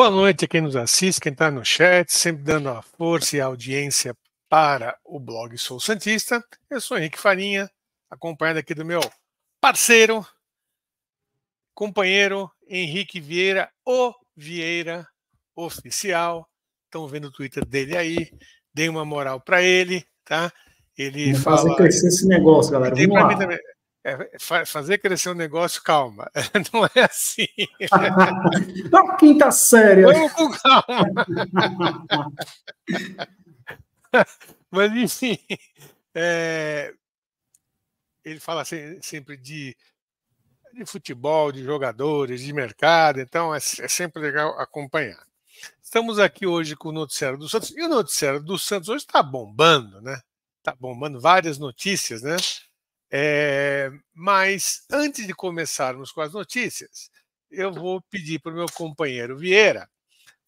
boa noite a quem nos assiste, quem está no chat, sempre dando a força e a audiência para o blog Sou Santista. Eu sou Henrique Farinha, acompanhado aqui do meu parceiro, companheiro Henrique Vieira, o Vieira Oficial. Estão vendo o Twitter dele aí, dei uma moral para ele, tá? Ele Não fala. Fazer crescer esse negócio, galera. Vamos lá. É, é fazer crescer um negócio, calma. Não é assim. Não quinta série. Vamos com calma. Mas, enfim, é, ele fala sempre de, de futebol, de jogadores, de mercado, então é, é sempre legal acompanhar. Estamos aqui hoje com o Noticiário do Santos. E o Noticiário do Santos hoje está bombando, né? Está bombando várias notícias, né? É, mas antes de começarmos com as notícias, eu vou pedir para o meu companheiro Vieira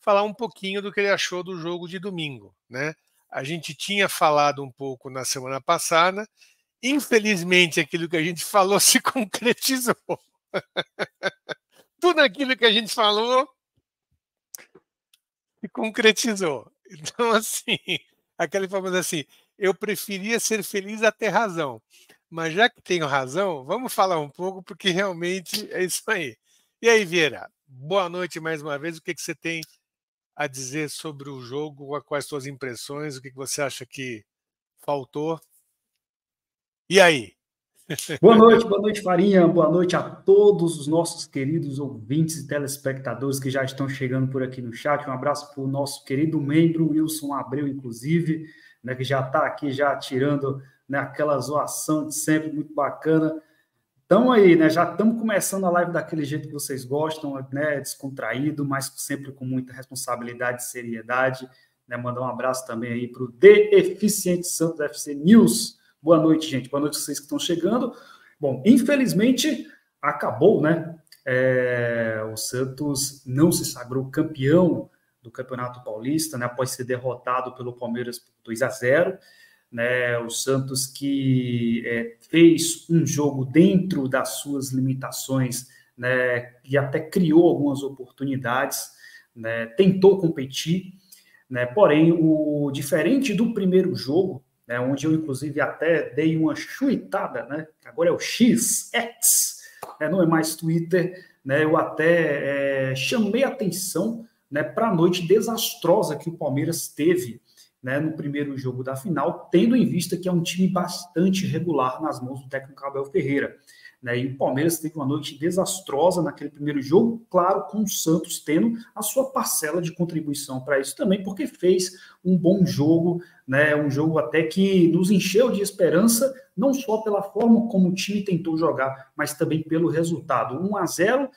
falar um pouquinho do que ele achou do jogo de domingo. Né? A gente tinha falado um pouco na semana passada, infelizmente aquilo que a gente falou se concretizou. Tudo aquilo que a gente falou se concretizou. Então, assim, aquele famoso assim, eu preferia ser feliz até razão. Mas já que tenho razão, vamos falar um pouco, porque realmente é isso aí. E aí, Vieira, boa noite mais uma vez. O que, que você tem a dizer sobre o jogo? Quais suas impressões? O que, que você acha que faltou? E aí? Boa noite, boa noite, Farinha. Boa noite a todos os nossos queridos ouvintes e telespectadores que já estão chegando por aqui no chat. Um abraço para o nosso querido membro Wilson Abreu, inclusive, né, que já está aqui já tirando né? Aquela zoação de sempre, muito bacana. Então aí, né? Já estamos começando a live daquele jeito que vocês gostam, né? Descontraído, mas sempre com muita responsabilidade e seriedade. Né? Mandar um abraço também aí para o The Eficiente Santos FC News. Boa noite, gente. Boa noite vocês que estão chegando. Bom, infelizmente acabou, né? É, o Santos não se sagrou campeão do Campeonato Paulista, né, após ser derrotado pelo Palmeiras por 2 a 0. Né, o Santos que é, fez um jogo dentro das suas limitações né, e até criou algumas oportunidades, né, tentou competir, né, porém, o diferente do primeiro jogo, né, onde eu inclusive até dei uma chuitada, né, agora é o X, X, não é mais Twitter, eu até é, chamei atenção para a noite desastrosa que o Palmeiras teve né, no primeiro jogo da final, tendo em vista que é um time bastante regular nas mãos do técnico Abel Ferreira. Né, e o Palmeiras teve uma noite desastrosa naquele primeiro jogo, claro, com o Santos tendo a sua parcela de contribuição para isso também, porque fez um bom jogo, né, um jogo até que nos encheu de esperança, não só pela forma como o time tentou jogar, mas também pelo resultado. 1 a 0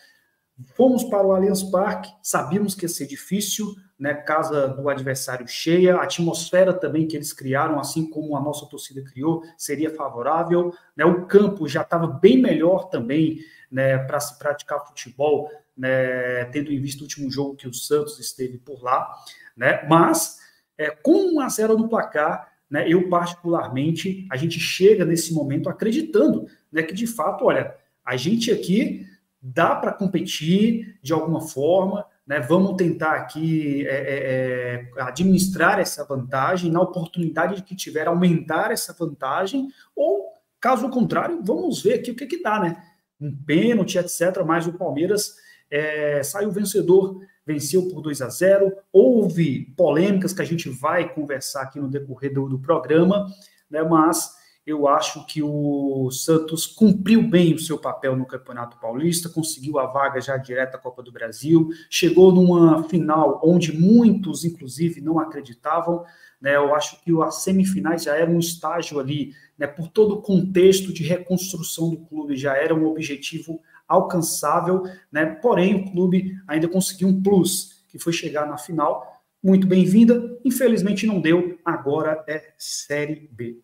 fomos para o Allianz Parque, sabíamos que ia ser difícil, né, casa do adversário cheia, a atmosfera também que eles criaram, assim como a nossa torcida criou, seria favorável. Né, o campo já estava bem melhor também né, para se praticar futebol, né, tendo em vista o último jogo que o Santos esteve por lá. Né, mas, é, com 1 a 0 no placar, né, eu particularmente, a gente chega nesse momento acreditando né, que, de fato, olha, a gente aqui dá para competir de alguma forma, né, vamos tentar aqui é, é, é, administrar essa vantagem, na oportunidade que tiver, aumentar essa vantagem, ou, caso contrário, vamos ver aqui o que, que dá, né? Um pênalti, etc., mas o Palmeiras é, saiu vencedor, venceu por 2 a 0 Houve polêmicas que a gente vai conversar aqui no decorrer do, do programa, né, mas eu acho que o Santos cumpriu bem o seu papel no Campeonato Paulista, conseguiu a vaga já direta à Copa do Brasil, chegou numa final onde muitos, inclusive, não acreditavam. Né? Eu acho que as semifinais já era um estágio ali, né? por todo o contexto de reconstrução do clube, já era um objetivo alcançável, né? porém o clube ainda conseguiu um plus, que foi chegar na final. Muito bem-vinda, infelizmente não deu, agora é Série B.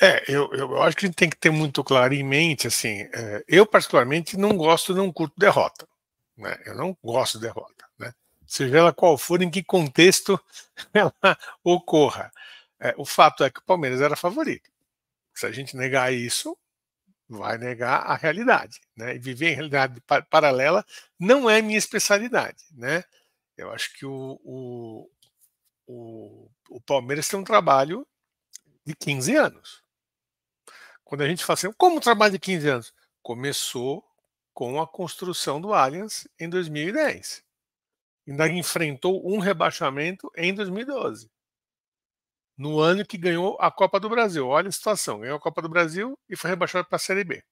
É, eu, eu acho que a gente tem que ter muito claro em mente, assim, é, eu particularmente não gosto, não curto derrota, né? Eu não gosto de derrota, né? Seja ela qual for, em que contexto ela ocorra. É, o fato é que o Palmeiras era favorito. Se a gente negar isso, vai negar a realidade, né? E viver em realidade par paralela não é minha especialidade, né? Eu acho que o, o, o, o Palmeiras tem um trabalho de 15 anos. Quando a gente fala assim, como o trabalho de 15 anos? Começou com a construção do Allianz em 2010. Ainda enfrentou um rebaixamento em 2012. No ano que ganhou a Copa do Brasil. Olha a situação. Ganhou a Copa do Brasil e foi rebaixado para a Série B.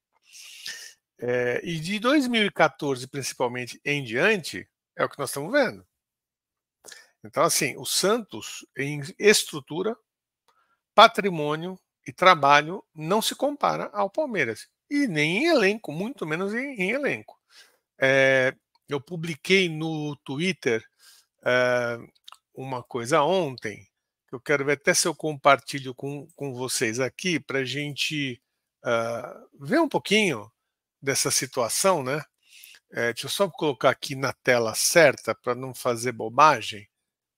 É, e de 2014, principalmente, em diante, é o que nós estamos vendo. Então, assim, o Santos, em estrutura, patrimônio, e trabalho não se compara ao Palmeiras. E nem em elenco, muito menos em, em elenco. É, eu publiquei no Twitter é, uma coisa ontem, que eu quero ver até se eu compartilho com, com vocês aqui, para a gente eh, ver um pouquinho dessa situação, né? É, deixa eu só colocar aqui na tela certa para não fazer bobagem,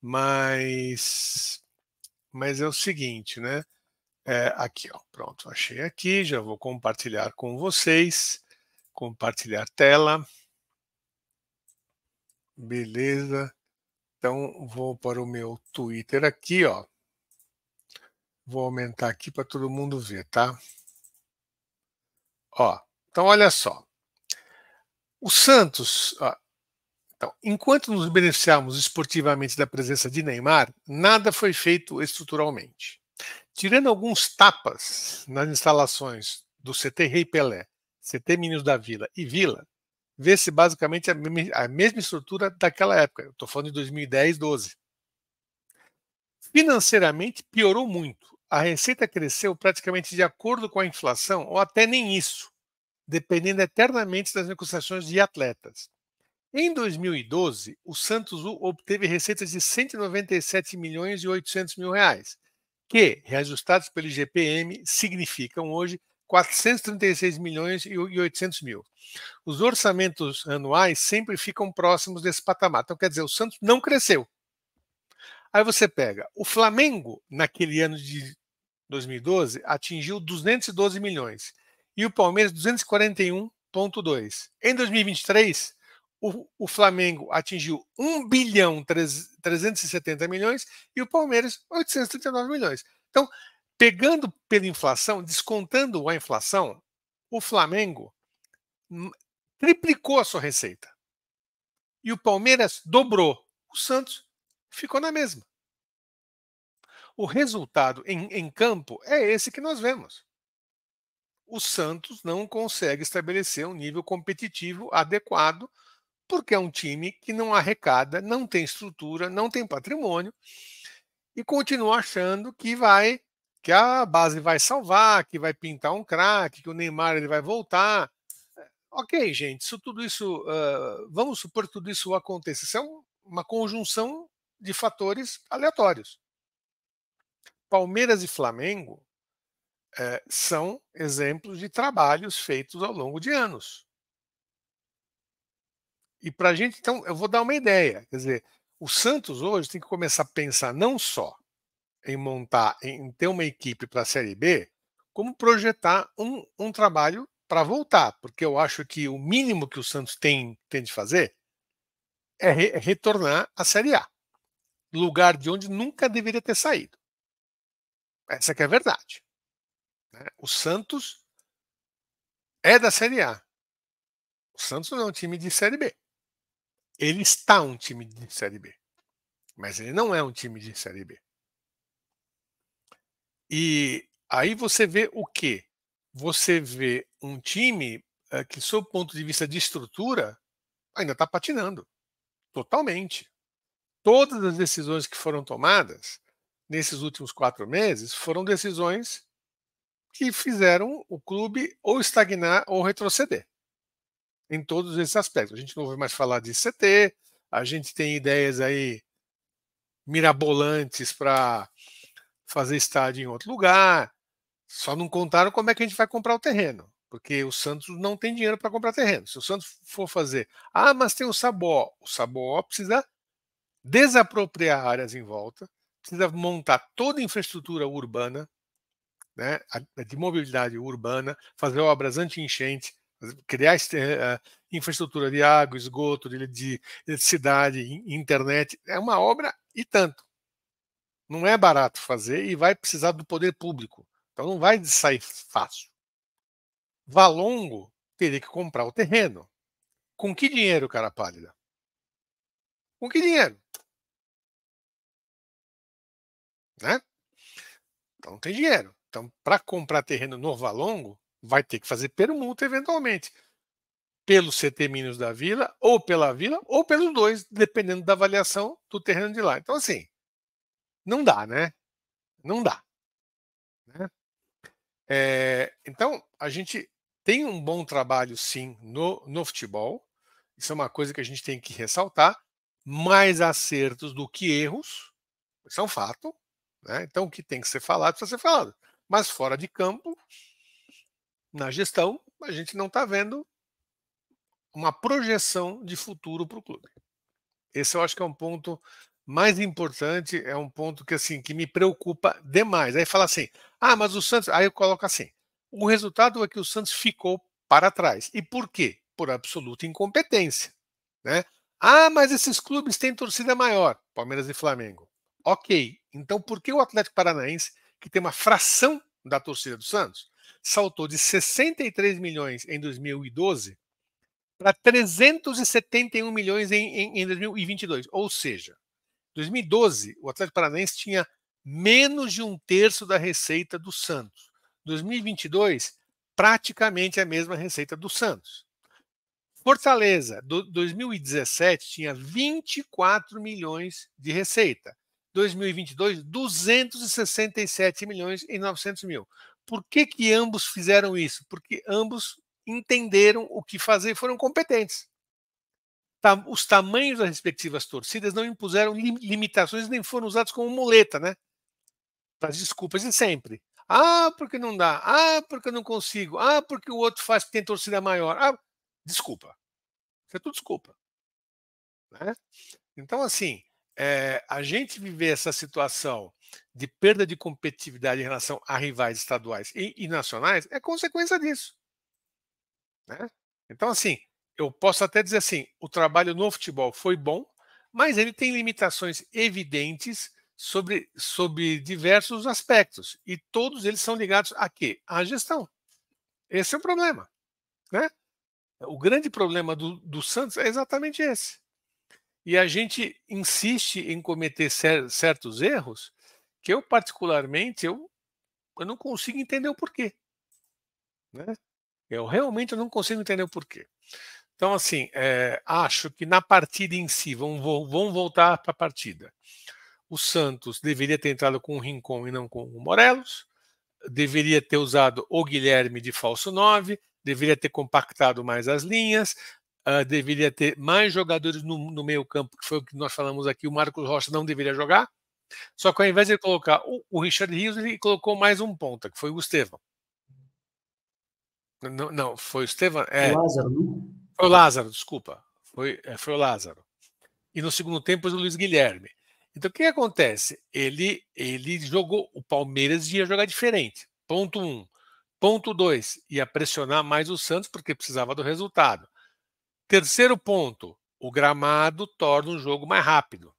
mas, mas é o seguinte, né? É, aqui, ó, pronto, achei aqui, já vou compartilhar com vocês. Compartilhar tela. Beleza. Então, vou para o meu Twitter aqui, ó. Vou aumentar aqui para todo mundo ver, tá? Ó, então olha só. O Santos, ó, então, enquanto nos beneficiamos esportivamente da presença de Neymar, nada foi feito estruturalmente. Tirando alguns tapas nas instalações do CT Rei Pelé, CT Meninos da Vila e Vila, vê-se basicamente a, mesma estrutura daquela época. Estou falando de 2010, 12. Financeiramente, piorou muito. A receita cresceu praticamente de acordo com a inflação, ou até nem isso, dependendo eternamente das negociações de atletas. Em 2012, o Santos obteve receitas de 197 milhões e 800 mil reais, que, reajustados pelo IGPM, significam hoje 436 milhões e 800 mil. Os orçamentos anuais sempre ficam próximos desse patamar. Então, quer dizer, o Santos não cresceu. Aí você pega o Flamengo, naquele ano de 2012, atingiu 212 milhões e o Palmeiras 241,2. Em 2023, o, o Flamengo atingiu 1 bilhão 370 milhões e o Palmeiras 839 milhões. Então, pegando pela inflação, descontando a inflação, o Flamengo triplicou a sua receita. E o Palmeiras dobrou. O Santos ficou na mesma. O resultado em, em campo é esse que nós vemos. O Santos não consegue estabelecer um nível competitivo adequado porque é um time que não arrecada, não tem estrutura, não tem patrimônio e continua achando que vai que a base vai salvar, que vai pintar um craque, que o Neymar ele vai voltar. Ok, gente, isso tudo isso, uh, vamos supor que tudo isso aconteça. Isso é uma conjunção de fatores aleatórios. Palmeiras e Flamengo uh, são exemplos de trabalhos feitos ao longo de anos. E para a gente, então, eu vou dar uma ideia. Quer dizer, o Santos hoje tem que começar a pensar não só em montar, em ter uma equipe para a Série B, como projetar um, um trabalho para voltar, porque eu acho que o mínimo que o Santos tem, tem de fazer é, re, é retornar à Série A, lugar de onde nunca deveria ter saído. Essa que é a verdade. Né? O Santos é da Série A. O Santos não é um time de Série B. Ele está um time de Série B. Mas ele não é um time de Série B. E aí você vê o quê? Você vê um time eh, que, sob o ponto de vista de estrutura, ainda está patinando. Totalmente. Todas as decisões que foram tomadas nesses últimos quatro meses foram decisões que fizeram o clube ou estagnar ou retroceder em todos esses aspectos. A gente não ouve mais falar de CT, a gente tem ideias aí mirabolantes para fazer estádio em outro lugar. Só não contaram como é que a gente vai comprar o terreno, porque o Santos não tem dinheiro para comprar terreno. Se o Santos for fazer, ah, mas tem o Sabó. O Sabó precisa desapropriar áreas em volta, precisa montar toda a infraestrutura urbana, né, de mobilidade urbana, fazer obras anti-enchente, criar eh, eh, infraestrutura de água, esgoto, de, de eletricidade, internet, é uma obra e tanto. Não é barato fazer e vai precisar do poder público. Então não vai sair fácil. Valongo teria que comprar o terreno. Com que dinheiro, cara pálida? Com que dinheiro? Né? Então não tem dinheiro. Então, para comprar terreno no Valongo, vai ter que fazer permuta eventualmente. Pelo CT Minos da Vila, ou pela Vila, ou pelos dois, dependendo da avaliação do terreno de lá. Então, assim, não dá, né? Não dá. Né? É, então, a gente tem um bom trabalho, sim, no, no futebol. Isso é uma coisa que a gente tem que ressaltar. Mais acertos do que erros. Isso é um fato. Né? Então, o que tem que ser falado, precisa ser falado. Mas fora de campo, na gestão, a gente não está vendo uma projeção de futuro para o clube. Esse eu acho que é um ponto mais importante, é um ponto que assim que me preocupa demais. Aí fala assim: "Ah, mas o Santos", aí eu coloco assim: "O resultado é que o Santos ficou para trás". E por quê? Por absoluta incompetência, né? Ah, mas esses clubes têm torcida maior, Palmeiras e Flamengo. OK. Então por que o Atlético Paranaense, que tem uma fração da torcida do Santos, saltou de 63 milhões em 2012 para 371 milhões em, em, em 2022. Ou seja, em 2012, o Atlético Paranaense tinha menos de um terço da receita do Santos. 2022, praticamente a mesma receita do Santos. Fortaleza, do, 2017, tinha 24 milhões de receita. 2022, 267 milhões e 900 mil. Por que, que ambos fizeram isso? Porque ambos entenderam o que fazer e foram competentes. Os tamanhos das respectivas torcidas não impuseram limitações nem foram usados como muleta, né? As desculpas de sempre. Ah, porque não dá. Ah, porque eu não consigo. Ah, porque o outro faz que tem torcida maior. Ah, desculpa. Isso é tudo desculpa. Né? Então, assim, é, a gente viver essa situação de perda de competitividade em relação a rivais estaduais e, e nacionais é consequência disso. Né? Então, assim, eu posso até dizer assim: o trabalho no futebol foi bom, mas ele tem limitações evidentes sobre, sobre diversos aspectos. E todos eles são ligados a quê? À gestão. Esse é o problema. Né? O grande problema do, do Santos é exatamente esse. E a gente insiste em cometer certos erros que eu, particularmente, eu, eu não consigo entender o porquê. Né? Eu realmente não consigo entender o porquê. Então, assim, é, acho que na partida em si, vão, vão voltar para a partida. O Santos deveria ter entrado com o Rincon e não com o Morelos, deveria ter usado o Guilherme de falso 9, deveria ter compactado mais as linhas, uh, deveria ter mais jogadores no, no meio-campo, que foi o que nós falamos aqui. O Marcos Rocha não deveria jogar, só que ao invés de ele colocar o, o Richard Rios, ele colocou mais um ponta, que foi o Estevam. Não, não, foi o Estevam. É, o Lázaro, não? Né? Foi o Lázaro, desculpa. Foi, é, foi o Lázaro. E no segundo tempo, o Luiz Guilherme. Então, o que acontece? Ele, ele jogou. O Palmeiras ia jogar diferente. Ponto um. Ponto dois, ia pressionar mais o Santos porque precisava do resultado. Terceiro ponto, o gramado torna o jogo mais rápido.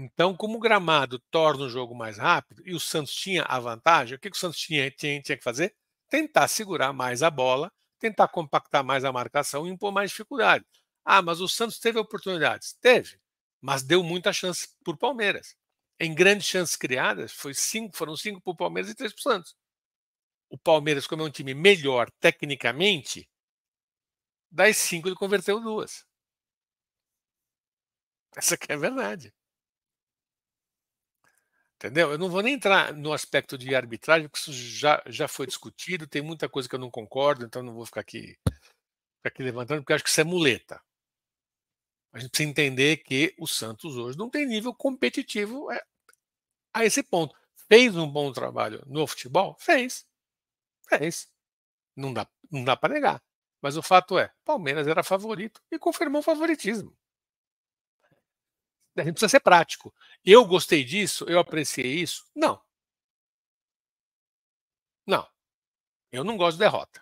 Então, como o gramado torna o jogo mais rápido e o Santos tinha a vantagem, o que, o Santos tinha, tinha, tinha que fazer? Tentar segurar mais a bola, tentar compactar mais a marcação e impor mais dificuldade. Ah, mas o Santos teve oportunidades? Teve, mas deu muita chance para o Palmeiras. Em grandes chances criadas, foi cinco, foram cinco para o Palmeiras e três para o Santos. O Palmeiras, como é um time melhor tecnicamente, das cinco ele converteu duas. Essa aqui é a verdade. Entendeu? Eu não vou nem entrar no aspecto de arbitragem, porque isso já, já foi discutido, tem muita coisa que eu não concordo, então não vou ficar aqui, ficar aqui levantando, porque acho que isso é muleta. A gente precisa entender que o Santos hoje não tem nível competitivo é, a esse ponto. Fez um bom trabalho no futebol? Fez. Fez. Não dá, não dá para negar. Mas o fato é, Palmeiras era favorito e confirmou o favoritismo. A gente precisa ser prático. Eu gostei disso? Eu apreciei isso? Não. Não. Eu não gosto de derrota.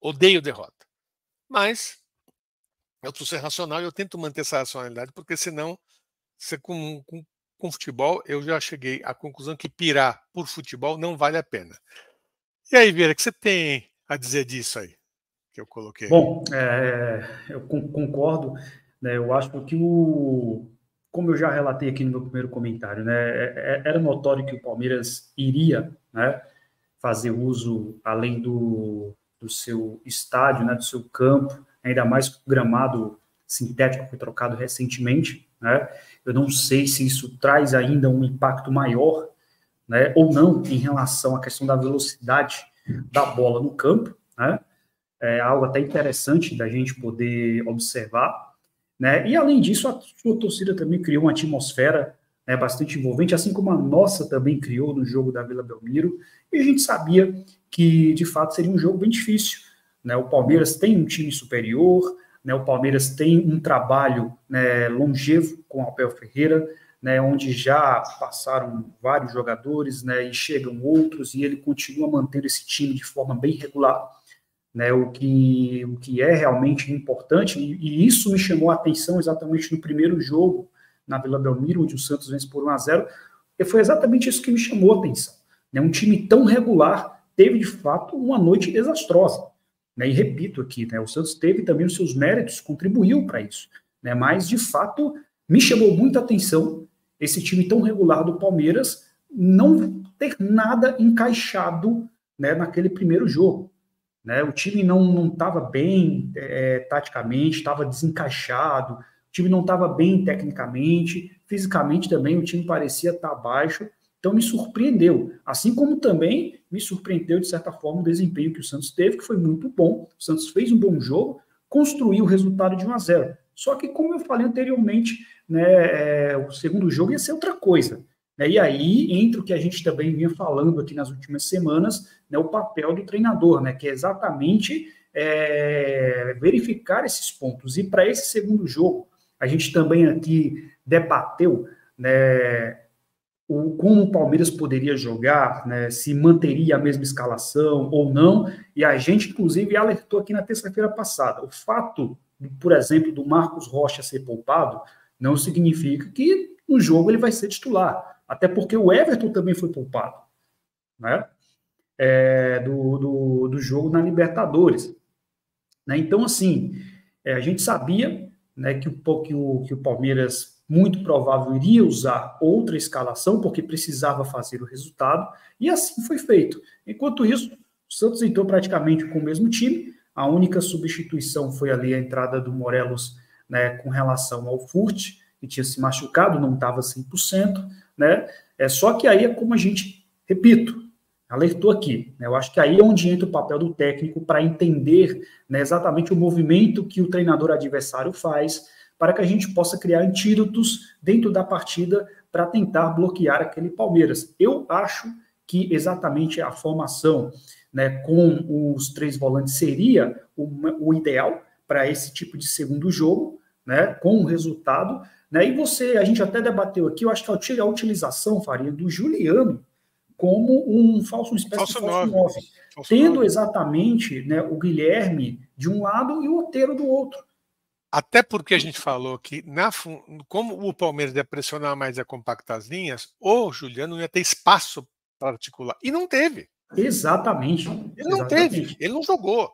Odeio derrota. Mas eu preciso ser racional e eu tento manter essa racionalidade, porque senão, se com, com, com futebol, eu já cheguei à conclusão que pirar por futebol não vale a pena. E aí, Vera o que você tem a dizer disso aí? Que eu coloquei. Bom, é, eu concordo. Né? Eu acho que o. Como eu já relatei aqui no meu primeiro comentário, né, é, é, era notório que o Palmeiras iria né, fazer uso além do, do seu estádio, né, do seu campo, ainda mais o gramado sintético que foi trocado recentemente. Né? Eu não sei se isso traz ainda um impacto maior né, ou não em relação à questão da velocidade da bola no campo. Né? É algo até interessante da gente poder observar. Né? E além disso, a sua torcida também criou uma atmosfera né, bastante envolvente, assim como a nossa também criou no jogo da Vila Belmiro. E a gente sabia que de fato seria um jogo bem difícil. Né? O Palmeiras tem um time superior, né? o Palmeiras tem um trabalho né, longevo com o Abel Ferreira, né, onde já passaram vários jogadores né, e chegam outros, e ele continua mantendo esse time de forma bem regular né, o, que, o que é realmente importante, e, e, isso me chamou a atenção exatamente no primeiro jogo na Vila Belmiro, onde o Santos vence por 1 a 0 e foi exatamente isso que me chamou a atenção. Né, um time tão regular teve, de fato, uma noite desastrosa. Né, e repito aqui, né, o Santos teve também os seus méritos, contribuiu para isso. Né, mas, de fato, me chamou muita atenção esse time tão regular do Palmeiras não ter nada encaixado né, naquele primeiro jogo. Né? O time não estava bem é, taticamente, estava desencaixado, o time não estava bem tecnicamente, fisicamente também o time parecia estar tá baixo. Então me surpreendeu. Assim como também me surpreendeu, de certa forma, o desempenho que o Santos teve, que foi muito bom. O Santos fez um bom jogo, construiu o resultado de 1 a 0 Só que, como eu falei anteriormente, né, é, o segundo jogo ia ser outra coisa. E aí entra o que a gente também vinha falando aqui nas últimas semanas, né, o papel do treinador, né, que é exatamente é, verificar esses pontos. E para esse segundo jogo, a gente também aqui debateu né, o, como o Palmeiras poderia jogar, né, se manteria a mesma escalação ou não, e a gente, inclusive, alertou aqui na terça-feira passada. O fato, por exemplo, do Marcos Rocha ser poupado, não significa que no jogo ele vai ser titular. Até porque o Everton também foi poupado, né? É, do, do, do, jogo na Libertadores. Né? Então, assim, é, a gente sabia né, que, o, que, o, que o Palmeiras muito provável iria usar outra escalação, porque precisava fazer o resultado, e assim foi feito. Enquanto isso, o Santos entrou praticamente com o mesmo time, a única substituição foi ali a entrada do Morelos né, com relação ao Furt, que tinha se machucado, não estava 100%, né? É só que aí é como a gente, repito, alertou aqui, né? Eu acho que aí é onde entra o papel do técnico para entender né, exatamente o movimento que o treinador adversário faz para que a gente possa criar antídotos dentro da partida para tentar bloquear aquele Palmeiras. Eu acho que exatamente a formação né, com os três volantes seria o, o ideal para esse tipo de segundo jogo, né, com o resultado, né? E você, a gente até debateu aqui, eu acho que a utilização, Faria, do Juliano como um falso, uma espécie falso de falso 9, tendo exatamente né, o Guilherme de um lado e o Otero do outro. Até porque a gente falou que, na, como o Palmeiras ia pressionar mais e compactar as linhas, o Juliano ia ter espaço para articular. E não teve. Exatamente. Ele não exatamente. teve. Ele não jogou.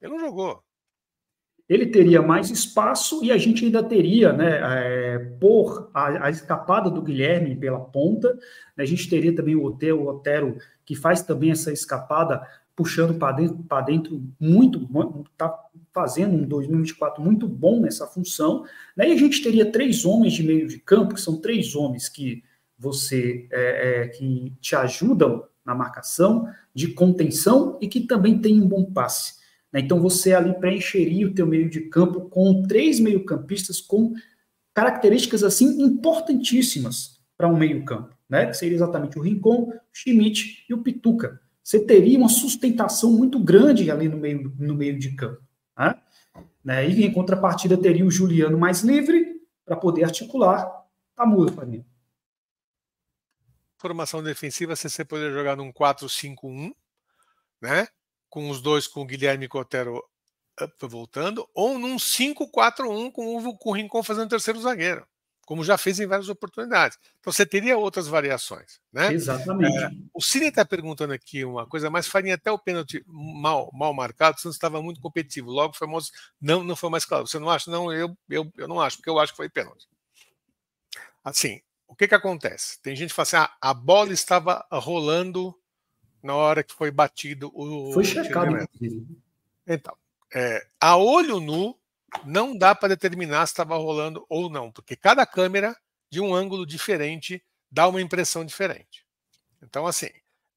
Ele não jogou ele teria mais espaço e a gente ainda teria, né, é, por a, a, escapada do Guilherme pela ponta, né, a gente teria também o Otero, o Otero que faz também essa escapada puxando para dentro, dentro muito, está fazendo um 2024 muito bom nessa função, né, e a gente teria três homens de meio de campo, que são três homens que você, é, é, que te ajudam na marcação, de contenção e que também tem um bom passe. Né? Então você ali preencheria o teu meio de campo com três meio-campistas com características assim importantíssimas para um meio-campo, né? Que seria exatamente o Rincon, o Schmidt e o Pituca. Você teria uma sustentação muito grande ali no meio, no meio de campo. Tá? Né? E em contrapartida teria o Juliano mais livre para poder articular. muda para mim. Formação defensiva, você poderia jogar num 4-5-1, né? com os dois, com o Guilherme Cotero ah, voltando, ou num 5-4-1 com o, com Rincon fazendo terceiro zagueiro, como já fez em várias oportunidades. Então você teria outras variações. Né? Exatamente. É, o Cine está perguntando aqui uma coisa, mas faria até o pênalti mal, mal marcado, o Santos estava muito competitivo. Logo foi famoso não, não foi mais claro. Você não acha? Não, eu, eu, eu não acho, porque eu acho que foi pênalti. Assim, o que, que acontece? Tem gente que fala assim: ah, a bola estava rolando na hora que foi batido o. Foi checado, Então, é, a olho nu, não dá para determinar se estava rolando ou não, porque cada câmera, de um ângulo diferente, dá uma impressão diferente. Então, assim,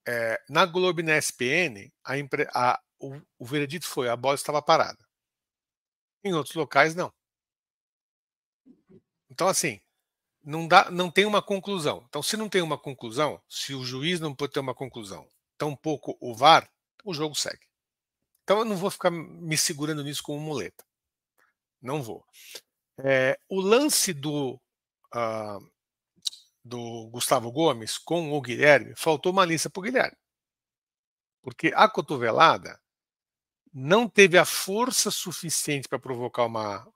é, na Globo e na SPN, a, a, o, o veredito foi: a bola estava parada. Em outros locais, não. Então, assim, não, dá, não tem uma conclusão. Então, se não tem uma conclusão, se o juiz não pode ter uma conclusão tampouco o VAR, o jogo segue. Então eu não vou ficar me segurando nisso como muleta. Não vou. É, o lance do, uh, do Gustavo Gomes com o Guilherme, faltou malícia para o Guilherme. Porque a cotovelada não teve a força suficiente para provocar uma,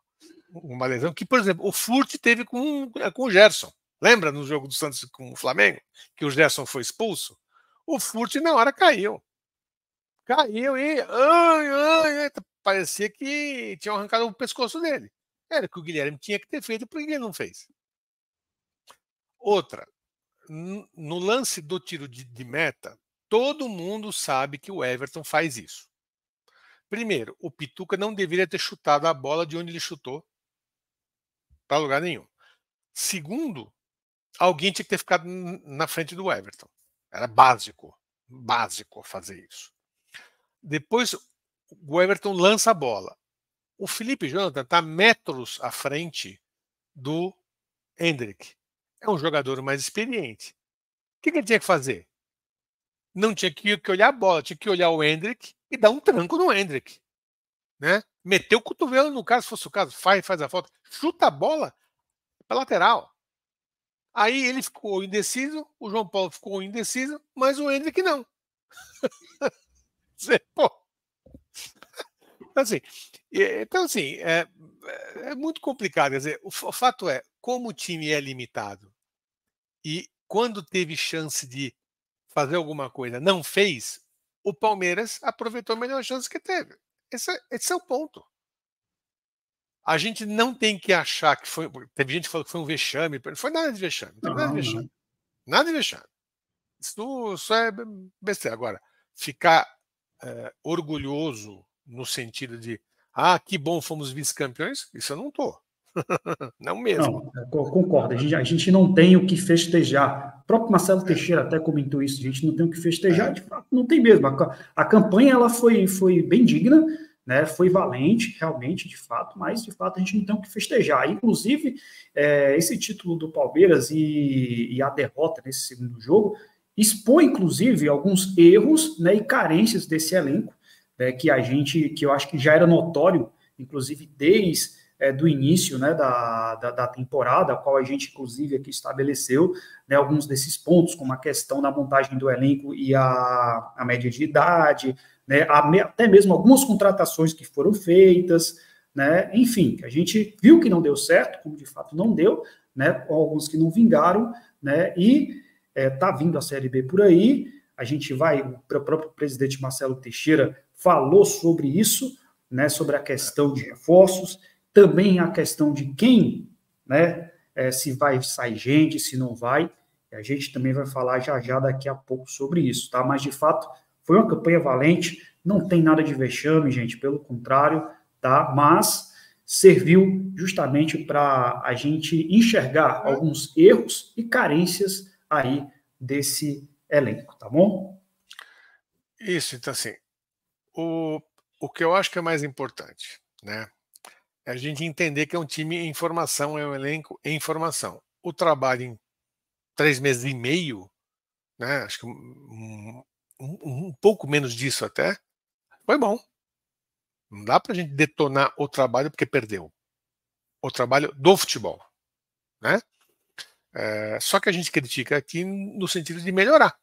uma lesão, que, por exemplo, o Furt teve com, é, com o Gerson. Lembra no jogo do Santos com o Flamengo, que o Gerson foi expulso? o Furt na hora caiu. Caiu e ai, ai, tá, parecia que tinha arrancado o pescoço dele. Era o que o Guilherme tinha que ter feito, porque ele não fez. Outra, no lance do tiro de, de meta, todo mundo sabe que o Everton faz isso. Primeiro, o Pituca não deveria ter chutado a bola de onde ele chutou para lugar nenhum. Segundo, alguém tinha que ter ficado na frente do Everton. Era básico, básico fazer isso. Depois o Everton lança a bola. O Felipe Jonathan está metros à frente do Hendrick. É um jogador mais experiente. O que, que ele tinha que fazer? Não tinha que olhar a bola, tinha que olhar o Hendrick e dar um tranco no Hendrick. Né? Meteu o cotovelo no caso, se fosse o caso, faz, faz a falta, chuta a bola para lateral. Aí ele ficou indeciso, o João Paulo ficou indeciso, mas o Hendrick não. Pô. Então, assim, então, assim é, é, é, muito complicado. Quer dizer, o, fato é, como o time é limitado e quando teve chance de fazer alguma coisa, não fez, o Palmeiras aproveitou a melhor chance que teve. Esse, é, esse é o ponto. A gente não tem que achar que foi. Teve gente que falou que foi um vexame. Não foi nada de vexame. Não, nada de vexame. Nada de vexame. Isso, isso é besteira. Agora, ficar é, orgulhoso no sentido de ah, que bom fomos vice-campeões, isso eu não estou. não mesmo. Não, é, concordo. A gente, a gente, não tem o que festejar. O próprio Marcelo é. Teixeira até comentou isso. A gente não tem o que festejar. É. De fato, não tem mesmo. A, a, campanha ela foi, foi bem digna né? Foi valente, realmente, de fato, mas de fato a gente não tem o que festejar. Inclusive, é, esse título do Palmeiras e, e, a derrota nesse segundo jogo expõe, inclusive, alguns erros né, e carências desse elenco, né, que a gente, que eu acho que já era notório, inclusive desde é, do início né, da, da, da, temporada, a qual a gente, inclusive, aqui estabeleceu né, alguns desses pontos, como a questão da montagem do elenco e a, a média de idade, né, até mesmo algumas contratações que foram feitas, né, enfim, a gente viu que não deu certo, como de fato não deu, né, alguns que não vingaram, né, e está é, vindo a Série B por aí, a gente vai, o próprio presidente Marcelo Teixeira falou sobre isso, né, sobre a questão de reforços, também a questão de quem, né, é, se vai sair gente, se não vai, a gente também vai falar já já daqui a pouco sobre isso, tá? Mas de fato foi uma campanha valente, não tem nada de vexame, gente, pelo contrário, tá? Mas serviu justamente para a gente enxergar alguns erros e carências aí desse elenco, tá bom? Isso, então assim, o, o que eu acho que é mais importante, né? É a gente entender que é um time em formação, é um elenco em formação. O trabalho em três meses e meio, né? Acho que um, um pouco menos disso até, foi bom. Não dá para a gente detonar o trabalho porque perdeu. O trabalho do futebol. Né? É, só que a gente critica aqui no sentido de melhorar.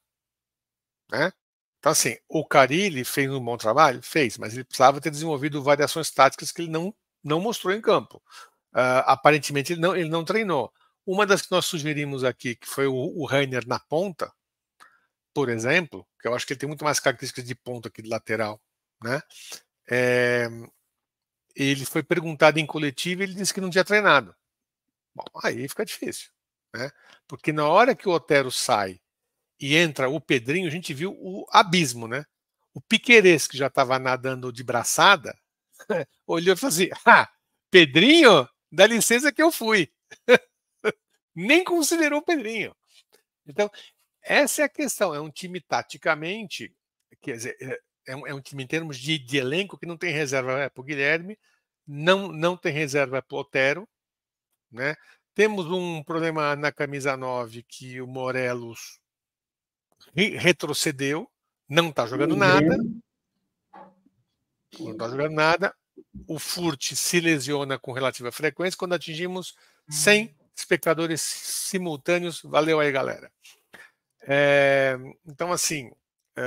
Né? Então, assim, o Carilli fez um bom trabalho? Fez, mas ele precisava ter desenvolvido variações táticas que ele não, não mostrou em campo. Uh, aparentemente, ele não, ele não treinou. Uma das que nós sugerimos aqui, que foi o, o Rainer na ponta, por exemplo, que eu acho que ele tem muito mais características de ponta que de lateral, né? É, ele foi perguntado em coletivo e ele disse que não tinha treinado. Bom, aí fica difícil, né? Porque na hora que o Otero sai e entra o Pedrinho, a gente viu o abismo, né? O Piqueires, que já estava nadando de braçada, olhou e falou assim: Ah, Pedrinho, dá licença que eu fui. Nem considerou o Pedrinho. Então, essa é a questão. É um time taticamente, quer dizer, é, é um, é um time em termos de, de, elenco que não tem reserva é, para o Guilherme, não, não tem reserva é, para o Otero. Né? Temos um problema na camisa 9 que o Morelos retrocedeu, não está jogando uhum. nada. Não está jogando nada. O Furt se lesiona com relativa frequência quando atingimos 100 uhum. espectadores simultâneos. Valeu aí, galera. É, então, assim, é,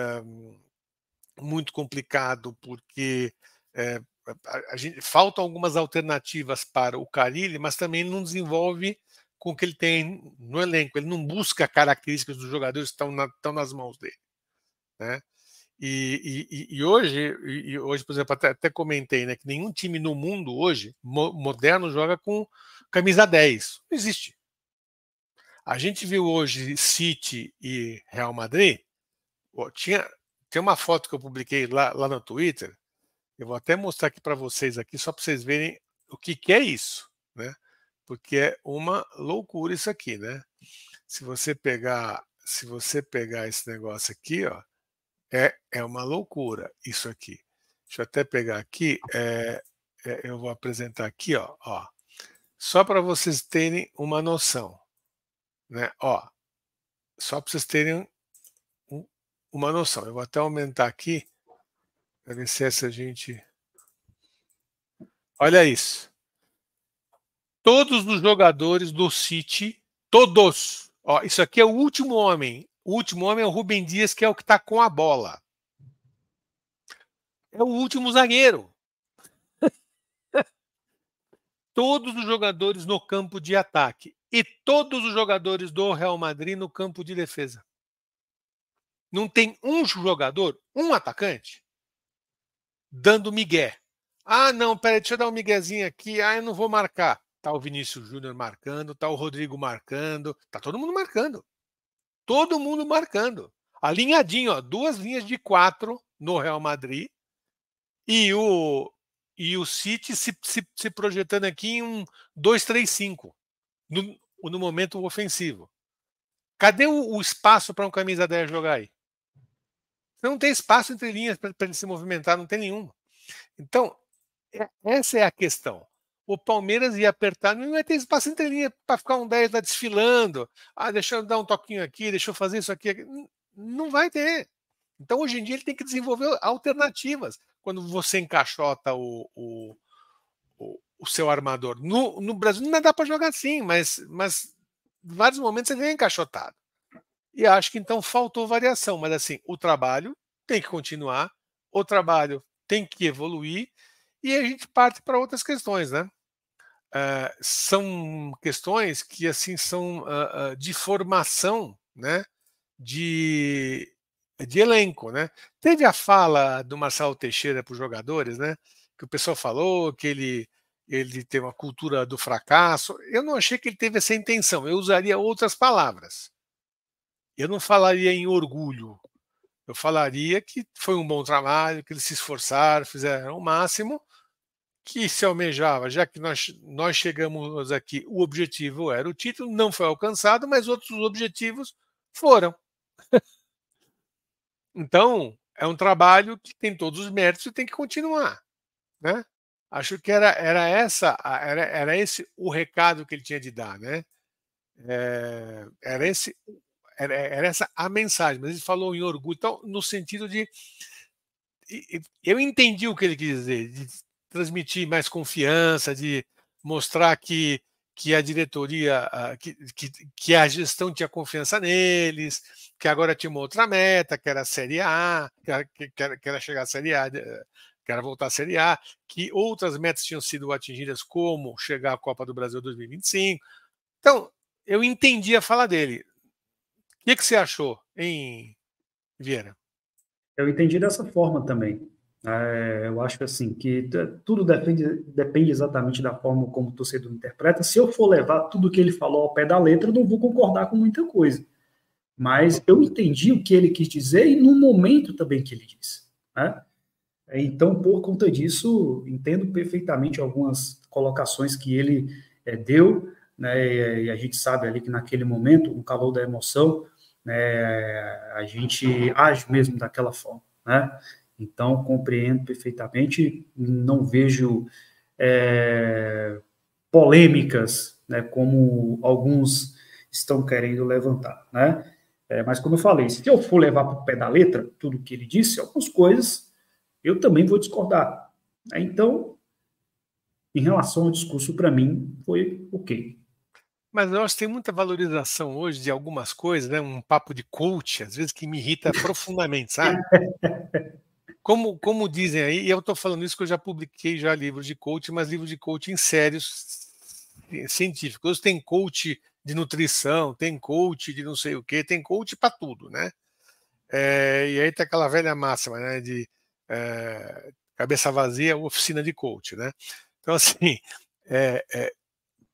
muito complicado, porque é, a, a gente, faltam algumas alternativas para o Carilli, mas também não desenvolve com o que ele tem no elenco. Ele não busca características dos jogadores que estão, na, estão nas mãos dele. Né? E, e, e, hoje, e hoje, por exemplo, até, até, comentei né, que nenhum time no mundo hoje mo, moderno joga com camisa 10. Não existe. A gente viu hoje City e Real Madrid. Pô, tinha, tem uma foto que eu publiquei lá, lá no Twitter. Eu vou até mostrar aqui para vocês aqui, só para vocês verem o que, que é isso, né? Porque é uma loucura isso aqui, né? Se você pegar, se você pegar esse negócio aqui, ó, é, é uma loucura isso aqui. Deixa eu até pegar aqui, é, é, eu vou apresentar aqui, ó, ó só para vocês terem uma noção. Né? Ó, só para vocês terem um, uma noção. Eu vou até aumentar aqui, para ver se essa gente. Olha isso. Todos os jogadores do City, todos. Ó, isso aqui é o último homem. O último homem é o Rubem Dias, que é o que está com a bola. É o último zagueiro. Todos os jogadores no campo de ataque e todos os jogadores do Real Madrid no campo de defesa. Não tem um jogador, um atacante, dando migué. Ah, não, peraí, deixa eu dar um miguezinho aqui. Ah, eu não vou marcar. Tá o Vinícius Júnior marcando, tá o Rodrigo marcando, tá todo mundo marcando. Todo mundo marcando. Alinhadinho, ó, duas linhas de quatro no Real Madrid e o e o City se, se, se projetando aqui em um 2-3-5 no momento ofensivo. Cadê o, o espaço para um camisa 10 jogar aí? Não tem espaço entre linhas para ele se movimentar, não tem nenhum. Então, é, essa é a questão. O Palmeiras ia apertar, não ia ter espaço entre linhas para ficar um 10 lá desfilando. Ah, deixa eu dar um toquinho aqui, deixa eu fazer isso aqui. Não vai ter. Então, hoje em dia, ele tem que desenvolver alternativas. Quando você encaixota o, o, o seu armador. No, no Brasil não dá para jogar assim, mas, mas em vários momentos ele vem é encaixotado. E acho que então faltou variação, mas assim, o trabalho tem que continuar, o trabalho tem que evoluir, e a gente parte para outras questões, né? Uh, são questões que assim são uh, uh, de formação, né? De, de elenco, né? Teve a fala do Marcelo Teixeira para os jogadores, né? Que o pessoal falou que ele ele tem uma cultura do fracasso. Eu não achei que ele teve essa intenção. Eu usaria outras palavras. Eu não falaria em orgulho. Eu falaria que foi um bom trabalho, que eles se esforçaram, fizeram o máximo que se almejava, já que nós, nós chegamos aqui, o objetivo era o título, não foi alcançado, mas outros objetivos foram. então, é um trabalho que tem todos os méritos e tem que continuar. Né? Acho que era, era essa, era, era esse o recado que ele tinha de dar, né? É, era, esse, era, era, essa a mensagem, mas ele falou em orgulho, então, no sentido de. Eu entendi o que ele quis dizer, de transmitir mais confiança, de mostrar que, que a diretoria, que, que, que a gestão tinha confiança neles, que agora tinha uma outra meta, que era a Série A, que era, que era chegar à Série A eh, quero voltar à Série A, que outras metas tinham sido atingidas, como chegar à Copa do Brasil 2025. Então, eu entendi a fala dele. O que, que você achou, em Vieira? Eu entendi dessa forma também. É, eu acho assim que tudo depende, depende exatamente da forma como o torcedor interpreta. Se eu for levar tudo que ele falou ao pé da letra, eu não vou concordar com muita coisa. Mas eu entendi o que ele quis dizer e no momento também que ele disse. Né? É, então, por conta disso, entendo perfeitamente algumas colocações que ele é, deu, né, e a gente sabe ali que naquele momento, o calor da emoção, né, a gente age mesmo daquela forma. Né? Então, compreendo perfeitamente, não vejo é, polêmicas né, como alguns estão querendo levantar. Né? É, mas, como eu falei, se eu for levar para o pé da letra tudo que ele disse, algumas coisas eu também vou discordar. Né? Então, em relação ao discurso, para mim, foi ok. Mas eu acho que tem muita valorização hoje de algumas coisas, né? Um papo de coach, às vezes, que me irrita profundamente, sabe? Como, como dizem aí, e eu estou falando isso que eu já publiquei já livros de coach, mas livros de coaching sérios, científicos. tem coach de nutrição, tem coach de não sei o que, tem coach para tudo, né? É, e aí tem aquela velha máxima, né? De é, cabeça vazia, oficina de coach, né? Então, assim, é, é,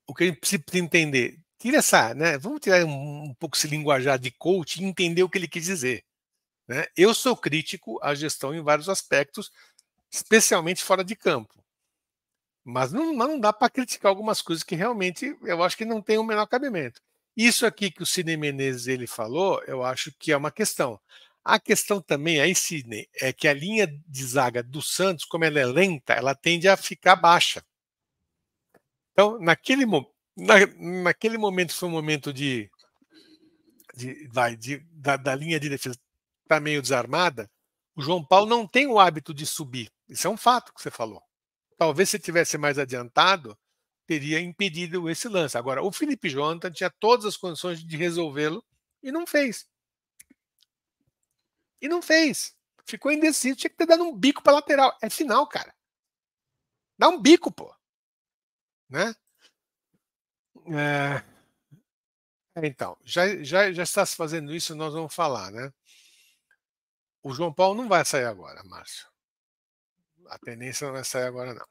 o que a gente precisa entender, tira essa, né? Vamos tirar um, um, pouco esse linguajar de coach e entender o que ele quis dizer. Né? Eu sou crítico à gestão em vários aspectos, especialmente fora de campo. Mas não, mas não dá para criticar algumas coisas que realmente eu acho que não tem o menor cabimento. Isso aqui que o Cine Menezes ele falou, eu acho que é uma questão. A questão também aí, Sidney, é que a linha de zaga do Santos, como ela é lenta, ela tende a ficar baixa. Então, naquele, na, naquele momento, foi um momento de. de, vai, de da, da, linha de defesa está meio desarmada. O João Paulo não tem o hábito de subir. Isso é um fato que você falou. Talvez se tivesse mais adiantado, teria impedido esse lance. Agora, o Felipe Jonathan tinha todas as condições de resolvê-lo e não fez. E não fez. Ficou indeciso. Tinha que ter dado um bico para lateral. É final, cara. Dá um bico, pô. Né? É. é... Então, já, já, já está se fazendo isso, nós vamos falar, né? O João Paulo não vai sair agora, Márcio. A tendência não vai é sair agora, não.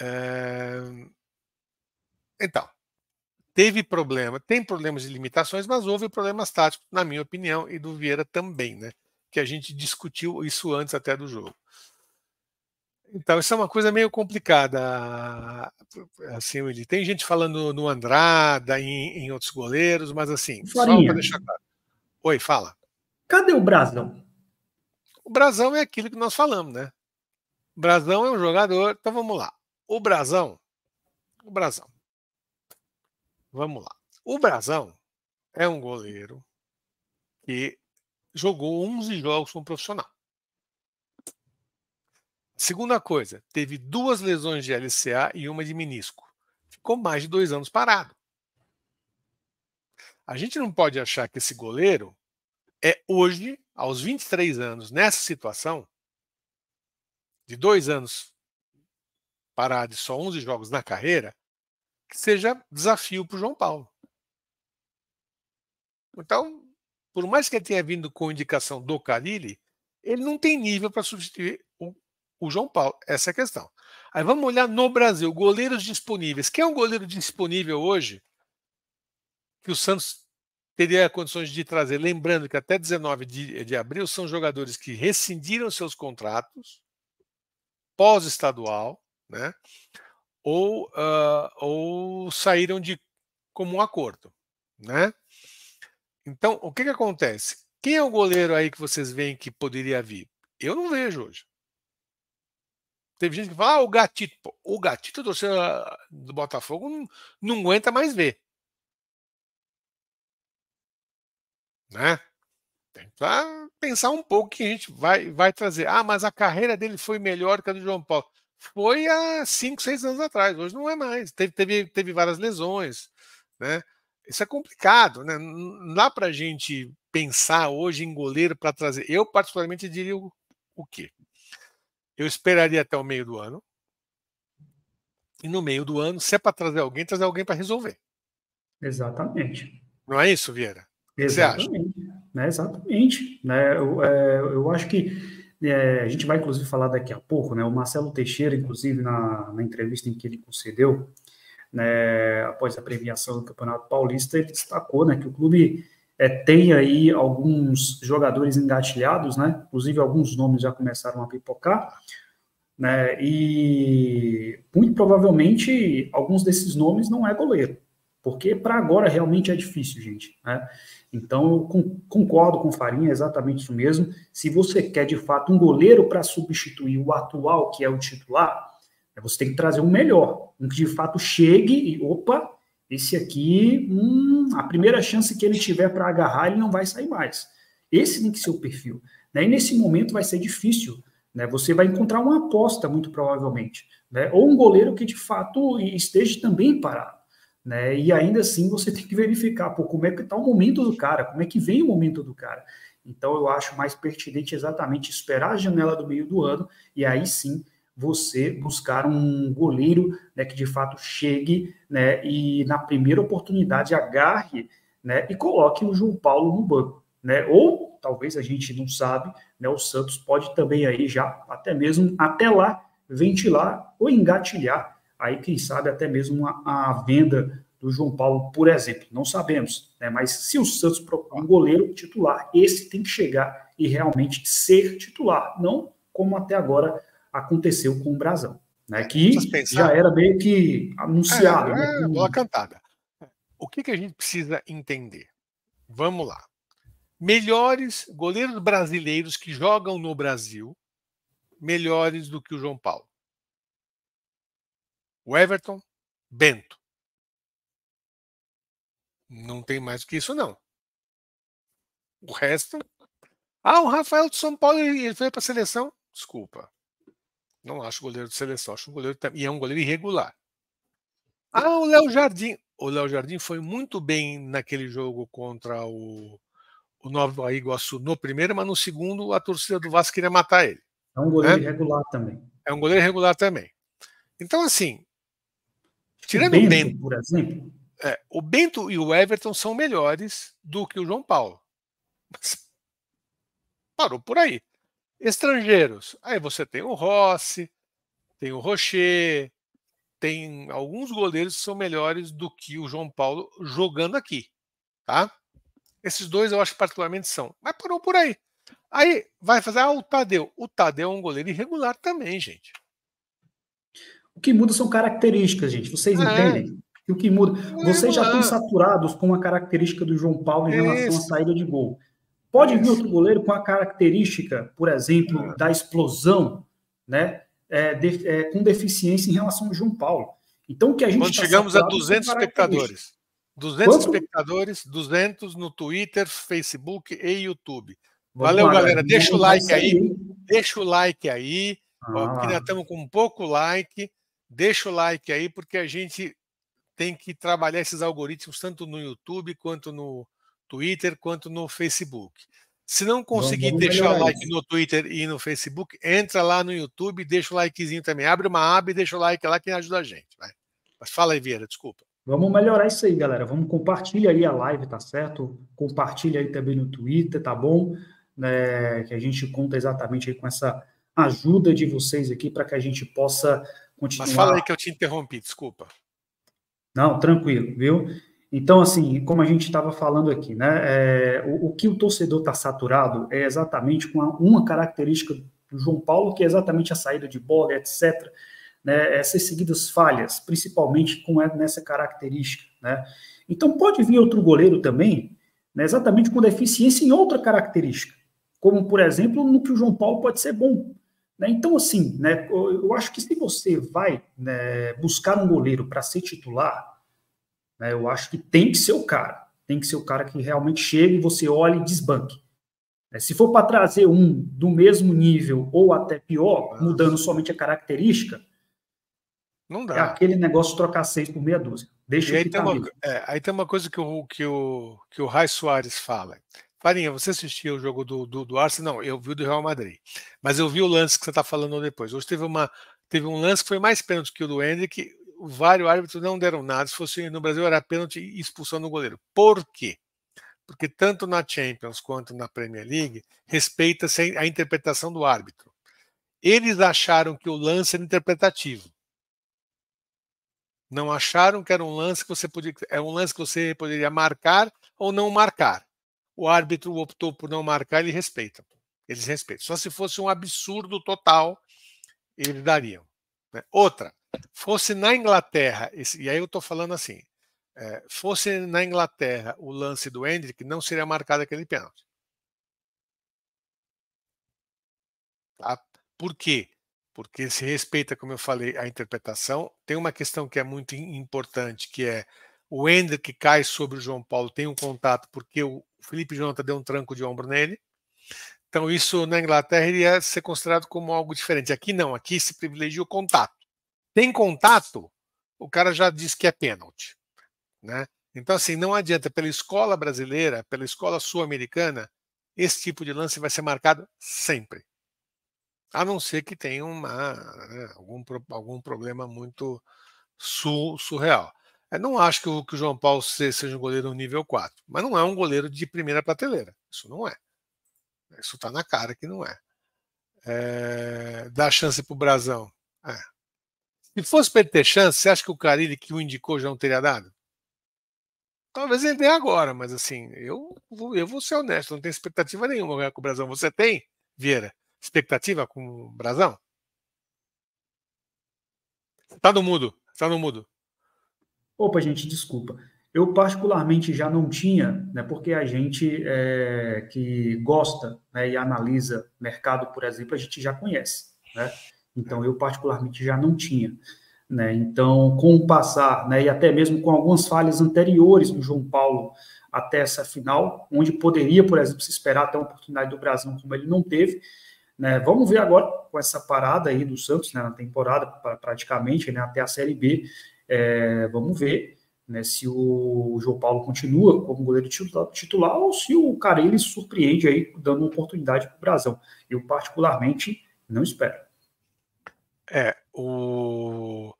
É... Então, teve problema, tem problemas de limitações, mas houve problemas táticos, na minha opinião, e do Vieira também, né? que a gente discutiu isso antes até do jogo. Então, isso é uma coisa meio complicada, assim, Tem gente falando no Andrada, em, em outros goleiros, mas assim, Florinha. só para deixar claro. Oi, fala. Cadê o Brasão? O Brasão é aquilo que nós falamos, né? O Brasão é um jogador, então vamos lá. O Brasão, o Brasão. Vamos lá. O Brasão é um goleiro que jogou 11 jogos como profissional. Segunda coisa, teve duas lesões de LCA e uma de menisco. Ficou mais de dois anos parado. A gente não pode achar que esse goleiro é hoje, aos 23 anos, nessa situação, de dois anos parado e só 11 jogos na carreira, que seja desafio para o João Paulo. Então, por mais que ele tenha vindo com indicação do Carilli, ele não tem nível para substituir o, o, João Paulo. Essa é a questão. Aí vamos olhar no Brasil, goleiros disponíveis. Quem é um goleiro disponível hoje que o Santos teria condições de trazer? Lembrando que até 19 de, de abril são jogadores que rescindiram seus contratos pós-estadual, né? Ou, uh, ou saíram de um acordo, né? Então, o que, que acontece? Quem é o goleiro aí que vocês veem que poderia vir? Eu não vejo hoje. Teve gente que fala, ah, o Gatito. Pô, o Gatito, a torcedor do Botafogo, não, não aguenta mais ver. Né? Tem que pensar um pouco que a gente vai, vai trazer. Ah, mas a carreira dele foi melhor que a do João Paulo. Foi há 5, 6 anos atrás. Hoje não é mais. Teve, teve, teve várias lesões. Né? Isso é complicado, né? Não dá para a gente pensar hoje em goleiro para trazer. Eu, particularmente, diria o, o quê? Eu esperaria até o meio do ano. E no meio do ano, se é para trazer alguém, trazer alguém para resolver. Exatamente. Não é isso, Vieira? Exatamente. Né, exatamente. Né, eu, é, eu acho que é, a gente vai, inclusive, falar daqui a pouco, né? O Marcelo Teixeira, inclusive, na, na entrevista em que ele concedeu né, após a premiação do Campeonato Paulista, ele destacou né, que o clube é, tem aí alguns jogadores engatilhados, né, inclusive alguns nomes já começaram a pipocar, né, e muito provavelmente alguns desses nomes não é goleiro, porque para agora realmente é difícil, gente. Né? Então eu concordo com o Farinha, é exatamente isso mesmo. Se você quer de fato um goleiro para substituir o atual que é o titular, é, você tem que trazer um melhor, um que de fato chegue e, opa, esse aqui, hum, a primeira chance que ele tiver para agarrar, ele não vai sair mais. Esse tem que ser o perfil. Né? E nesse momento vai ser difícil. Né? Você vai encontrar uma aposta, muito provavelmente. Né? Ou um goleiro que de fato esteja também parado. Né? E ainda assim você tem que verificar pô, como é que está o momento do cara, como é que vem o momento do cara. Então eu acho mais pertinente exatamente esperar a janela do meio do ano e aí sim você buscar um goleiro né, que de fato chegue né, e na primeira oportunidade agarre né, e coloque o João Paulo no banco. Né? Ou talvez a gente não sabe, né, o Santos pode também aí já até mesmo até lá ventilar ou engatilhar aí quem sabe até mesmo a, a venda do João Paulo, por exemplo. Não sabemos, né? mas se o Santos procurar um goleiro titular, esse tem que chegar e realmente ser titular, não como até agora aconteceu com o Brasão, né? Que já era meio que anunciado. É, né, é, né? Boa cantada. O que, que a gente precisa entender? Vamos lá. Melhores goleiros brasileiros que jogam no Brasil, melhores do que o João Paulo. O Everton, Bento. Não tem mais que isso, não. O resto. Ah, o Rafael de São Paulo, ele foi para a seleção? Desculpa. Não acho goleiro de seleção, acho um goleiro e é um goleiro irregular. Ah, o Léo Jardim. O Léo Jardim foi muito bem naquele jogo contra o, o Nova Iguaçu no primeiro, mas no segundo a torcida do Vasco queria matar ele. É um goleiro né? irregular também. É um goleiro irregular também. Então, assim, tirando Bento, o Bento, por exemplo. É, o Bento e o Everton são melhores do que o João Paulo. Mas parou por aí. Estrangeiros, aí você tem o Rossi, tem o Rocher, tem alguns goleiros que são melhores do que o João Paulo jogando aqui, tá? Esses dois eu acho particularmente são, mas parou por aí. Aí vai fazer ah, o Tadeu. O Tadeu é um goleiro irregular também, gente. O que muda são características, gente. Vocês é. entendem? E o que muda? É Vocês já estão saturados com a característica do João Paulo em relação à saída de gol. Pode vir outro goleiro com a característica, por exemplo, é. da explosão, né? É, de, é, com deficiência em relação ao João Paulo. Então, o que a gente. Quando tá chegamos a 200 espectadores. 200 Quanto? espectadores, 200 no Twitter, Facebook e YouTube. Valeu, galera. Deixa o like aí. Deixa o like aí. Ah. que estamos com pouco like. Deixa o like aí, porque a gente tem que trabalhar esses algoritmos tanto no YouTube quanto no, Twitter quanto no Facebook. Se não conseguir vamos, vamos deixar o like isso. no Twitter e no Facebook, entra lá no YouTube, deixa o likezinho também. Abre uma aba e deixa o like lá que ajuda a gente. Vai. Mas fala aí, Vieira, desculpa. Vamos melhorar isso aí, galera. Vamos compartilhar aí a live, tá certo? Compartilha aí também no Twitter, tá bom? É, que a gente conta exatamente aí com essa ajuda de vocês aqui para que a gente possa continuar. Mas fala aí que eu te interrompi, desculpa. Não, tranquilo, viu? Então, assim, como a gente estava falando aqui, né, é, o, o, que o torcedor está saturado é exatamente com uma, uma característica do João Paulo, que é exatamente a saída de bola, etc. Né, essas seguidas falhas, principalmente com nessa característica. Né? Então, pode vir outro goleiro também, né, exatamente com deficiência em outra característica, como, por exemplo, no que o João Paulo pode ser bom. Né. Então, assim, né, eu, eu acho que se você vai né, buscar um goleiro para ser titular, né? Eu acho que tem que ser o cara. Tem que ser o cara que realmente chega e você olha e desbanque. É, se for para trazer um do mesmo nível ou até pior, ah. mudando somente a característica, não dá. É aquele negócio de trocar seis por meia dúzia. Deixa eu aí tá é, aí tem uma coisa que o, que o, que o Rai Soares fala. Farinha, você assistiu o jogo do, do, do Arsenal? Não, eu vi o do Real Madrid. Mas eu vi o lance que você está falando depois. Hoje teve, uma, teve um lance que foi mais pênalti que o do Hendrick vários árbitros não deram nada. Se fosse no Brasil, era pênalti e expulsão do goleiro. Por quê? Porque tanto na Champions quanto na Premier League, respeita-se a interpretação do árbitro. Eles acharam que o lance era interpretativo. Não acharam que era um lance que você podia, é um lance que você poderia marcar ou não marcar. O árbitro optou por não marcar, ele respeita. Eles respeitam. Só se fosse um absurdo total, eles dariam. Né? Outra, fosse na Inglaterra, e aí eu estou falando assim, é, fosse na Inglaterra o lance do Hendrick, não seria marcado aquele pênalti. Tá? Por quê? Porque se respeita, como eu falei, a interpretação. Tem uma questão que é muito importante, que é o Hendrick cai sobre o João Paulo, tem um contato, porque o Felipe Jonathan deu um tranco de ombro nele. Então, isso na Inglaterra iria ser considerado como algo diferente. Aqui não, aqui se privilegia o contato. Tem contato, o cara já diz que é pênalti. Né? Então, assim, não adianta. Pela escola brasileira, pela escola sul-americana, esse tipo de lance vai ser marcado sempre. A não ser que tenha uma, né, algum, algum problema muito su, surreal. Eu não acho que o, que o João Paulo seja um goleiro nível 4, mas não é um goleiro de primeira prateleira. Isso não é. Isso está na cara que não é. é dá chance para o Brasão. É, se fosse para ele ter chance, você acha que o Carilli que o indicou já não teria dado? Talvez ele dê agora, mas assim, eu, eu vou ser honesto, não tenho expectativa nenhuma né, com o Brasão. Você tem, Vieira, expectativa com o Brasão? Tá no mudo, tá no mudo. Opa, gente, desculpa. Eu particularmente já não tinha, né, porque a gente é, que gosta né, e analisa mercado, por exemplo, a gente já conhece. Né? Então, eu particularmente já não tinha. Né? Então, com o passar, né, e até mesmo com algumas falhas anteriores do João Paulo até essa final, onde poderia, por exemplo, se esperar até uma oportunidade do Brasil, como ele não teve. Né? Vamos ver agora com essa parada aí do Santos né, na temporada, praticamente, né, até a Série B. É, vamos ver né, se o João Paulo continua como goleiro titular ou se o Carelli surpreende aí, dando oportunidade para o Brasil. Eu, particularmente, não espero. É, o,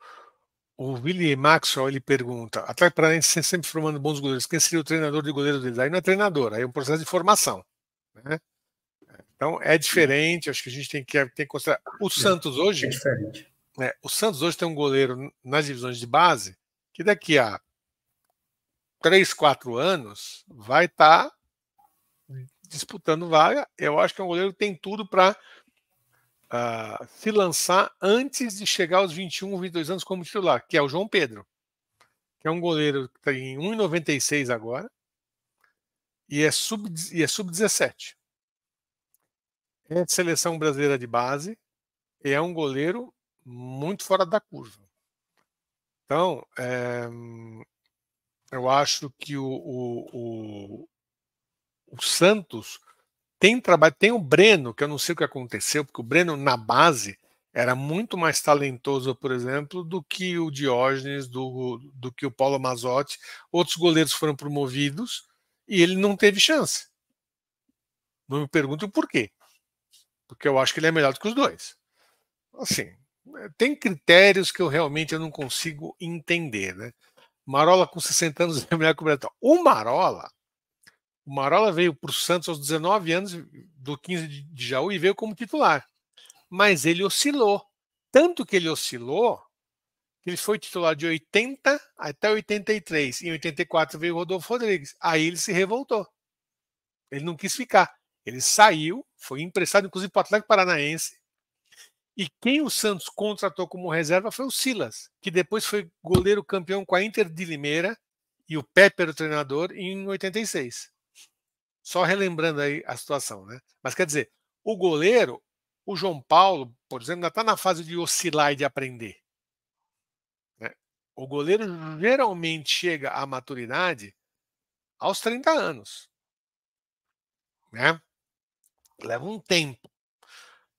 o Billy Maxwell ele pergunta: Atlético Paranaense sempre formando bons goleiros, quem seria o treinador de goleiro dele? Aí não é treinador, aí é um processo de formação. Né? Então é diferente, acho que a gente tem que, tem que considerar. O é, Santos é hoje. É diferente. Né, o Santos hoje tem um goleiro nas divisões de base que daqui a 3, 4 anos vai estar tá disputando vaga. Eu acho que é um goleiro que tem tudo para uh, se lançar antes de chegar aos 21, 22 anos como titular, que é o João Pedro, que é um goleiro que tem tá em 1,96 agora e é sub-17. É sub -17. é de seleção brasileira de base e é um goleiro muito fora da curva. Então, é, eu acho que o, o, o, o Santos tem trabalho, tem o Breno, que eu não sei o que aconteceu, porque o Breno na base era muito mais talentoso, por exemplo, do que o Diógenes, do, do que o Paulo Mazotti. Outros goleiros foram promovidos e ele não teve chance. Não me pergunto por quê. Porque eu acho que ele é melhor do que os dois. Assim, tem critérios que eu realmente eu não consigo entender, né? Marola com 60 anos é melhor que o Betão. O Marola, o Marola veio para o Santos aos 19 anos, do 15 de Jaú, e veio como titular. Mas ele oscilou. Tanto que ele oscilou, que ele foi titular de 80 até 83. Em 84 veio o Rodolfo Rodrigues. Aí ele se revoltou. Ele não quis ficar. Ele saiu, foi emprestado, inclusive, para o Atlético Paranaense. E quem o Santos contratou como reserva foi o Silas, que depois foi goleiro campeão com a Inter de Limeira e o Pepe era o treinador em 86. Só relembrando aí a situação, né? Mas quer dizer, o goleiro, o João Paulo, por exemplo, ainda está na fase de oscilar e de aprender. Né? O goleiro geralmente chega à maturidade aos 30 anos. Né? Leva um tempo.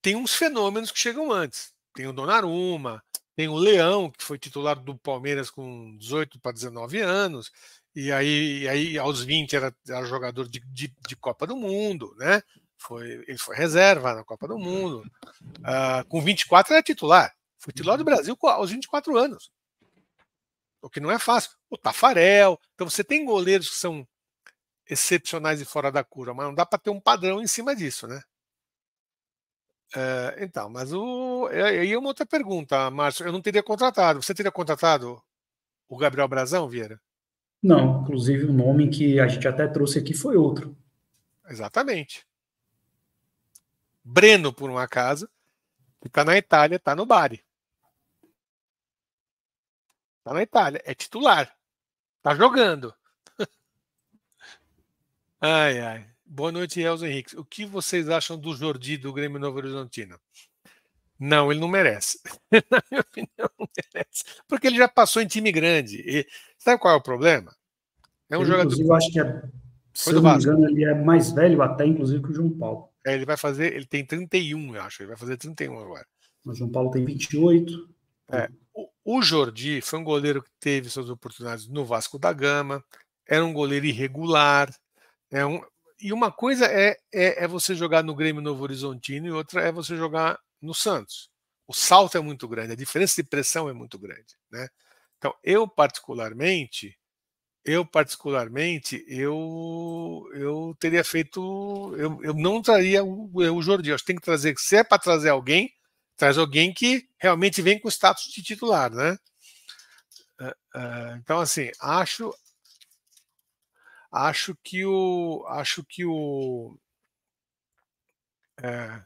Tem uns fenômenos que chegam antes. Tem o Donnarumma, tem o Leão, que foi titular do Palmeiras com 18 para 19 anos e aí, e aí aos 20 era, era jogador de, de, de, Copa do Mundo, né? Foi, ele foi reserva na Copa do Mundo. Uh, com 24 era titular. Foi titular do uhum. Brasil aos 24 anos. O que não é fácil. O Tafarel. Então você tem goleiros que são excepcionais e fora da cura, mas não dá para ter um padrão em cima disso, né? Uh, então, mas o. Aí é uma outra pergunta, Márcio. Eu não teria contratado. Você teria contratado o Gabriel Brazão, Vieira? Não, né? inclusive o nome que a gente até trouxe aqui foi outro. Exatamente. Breno, por um acaso, que está na Itália, está no Bari. Está na Itália, é titular. Está jogando. ai, ai. Boa noite, Elza Henrique. O que vocês acham do Jordi do Grêmio Novo Horizontino? Não, ele não merece. Na minha opinião, não merece. Porque ele já passou em time grande. E, sabe qual é o problema? É um ele, jogador. Inclusive, eu acho que é. Se eu não me engano, ele é mais velho até, inclusive, que o João Paulo. É, ele vai fazer. Ele tem 31, eu acho. Ele vai fazer 31 agora. O João Paulo tem 28. É. O, o Jordi foi um goleiro que teve suas oportunidades no Vasco da Gama. Era um goleiro irregular. É um, e uma coisa é, é, é, você jogar no Grêmio Novo Horizontino e outra é você jogar no Santos. O salto é muito grande, a diferença de pressão é muito grande, né? Então, eu particularmente, eu particularmente, eu eu teria feito, eu, eu não traria o, é, o Jordi, eu acho que tem que trazer, se é para trazer alguém, traz alguém que realmente vem com status de titular, né? É, é, então assim, acho acho que o acho que o é,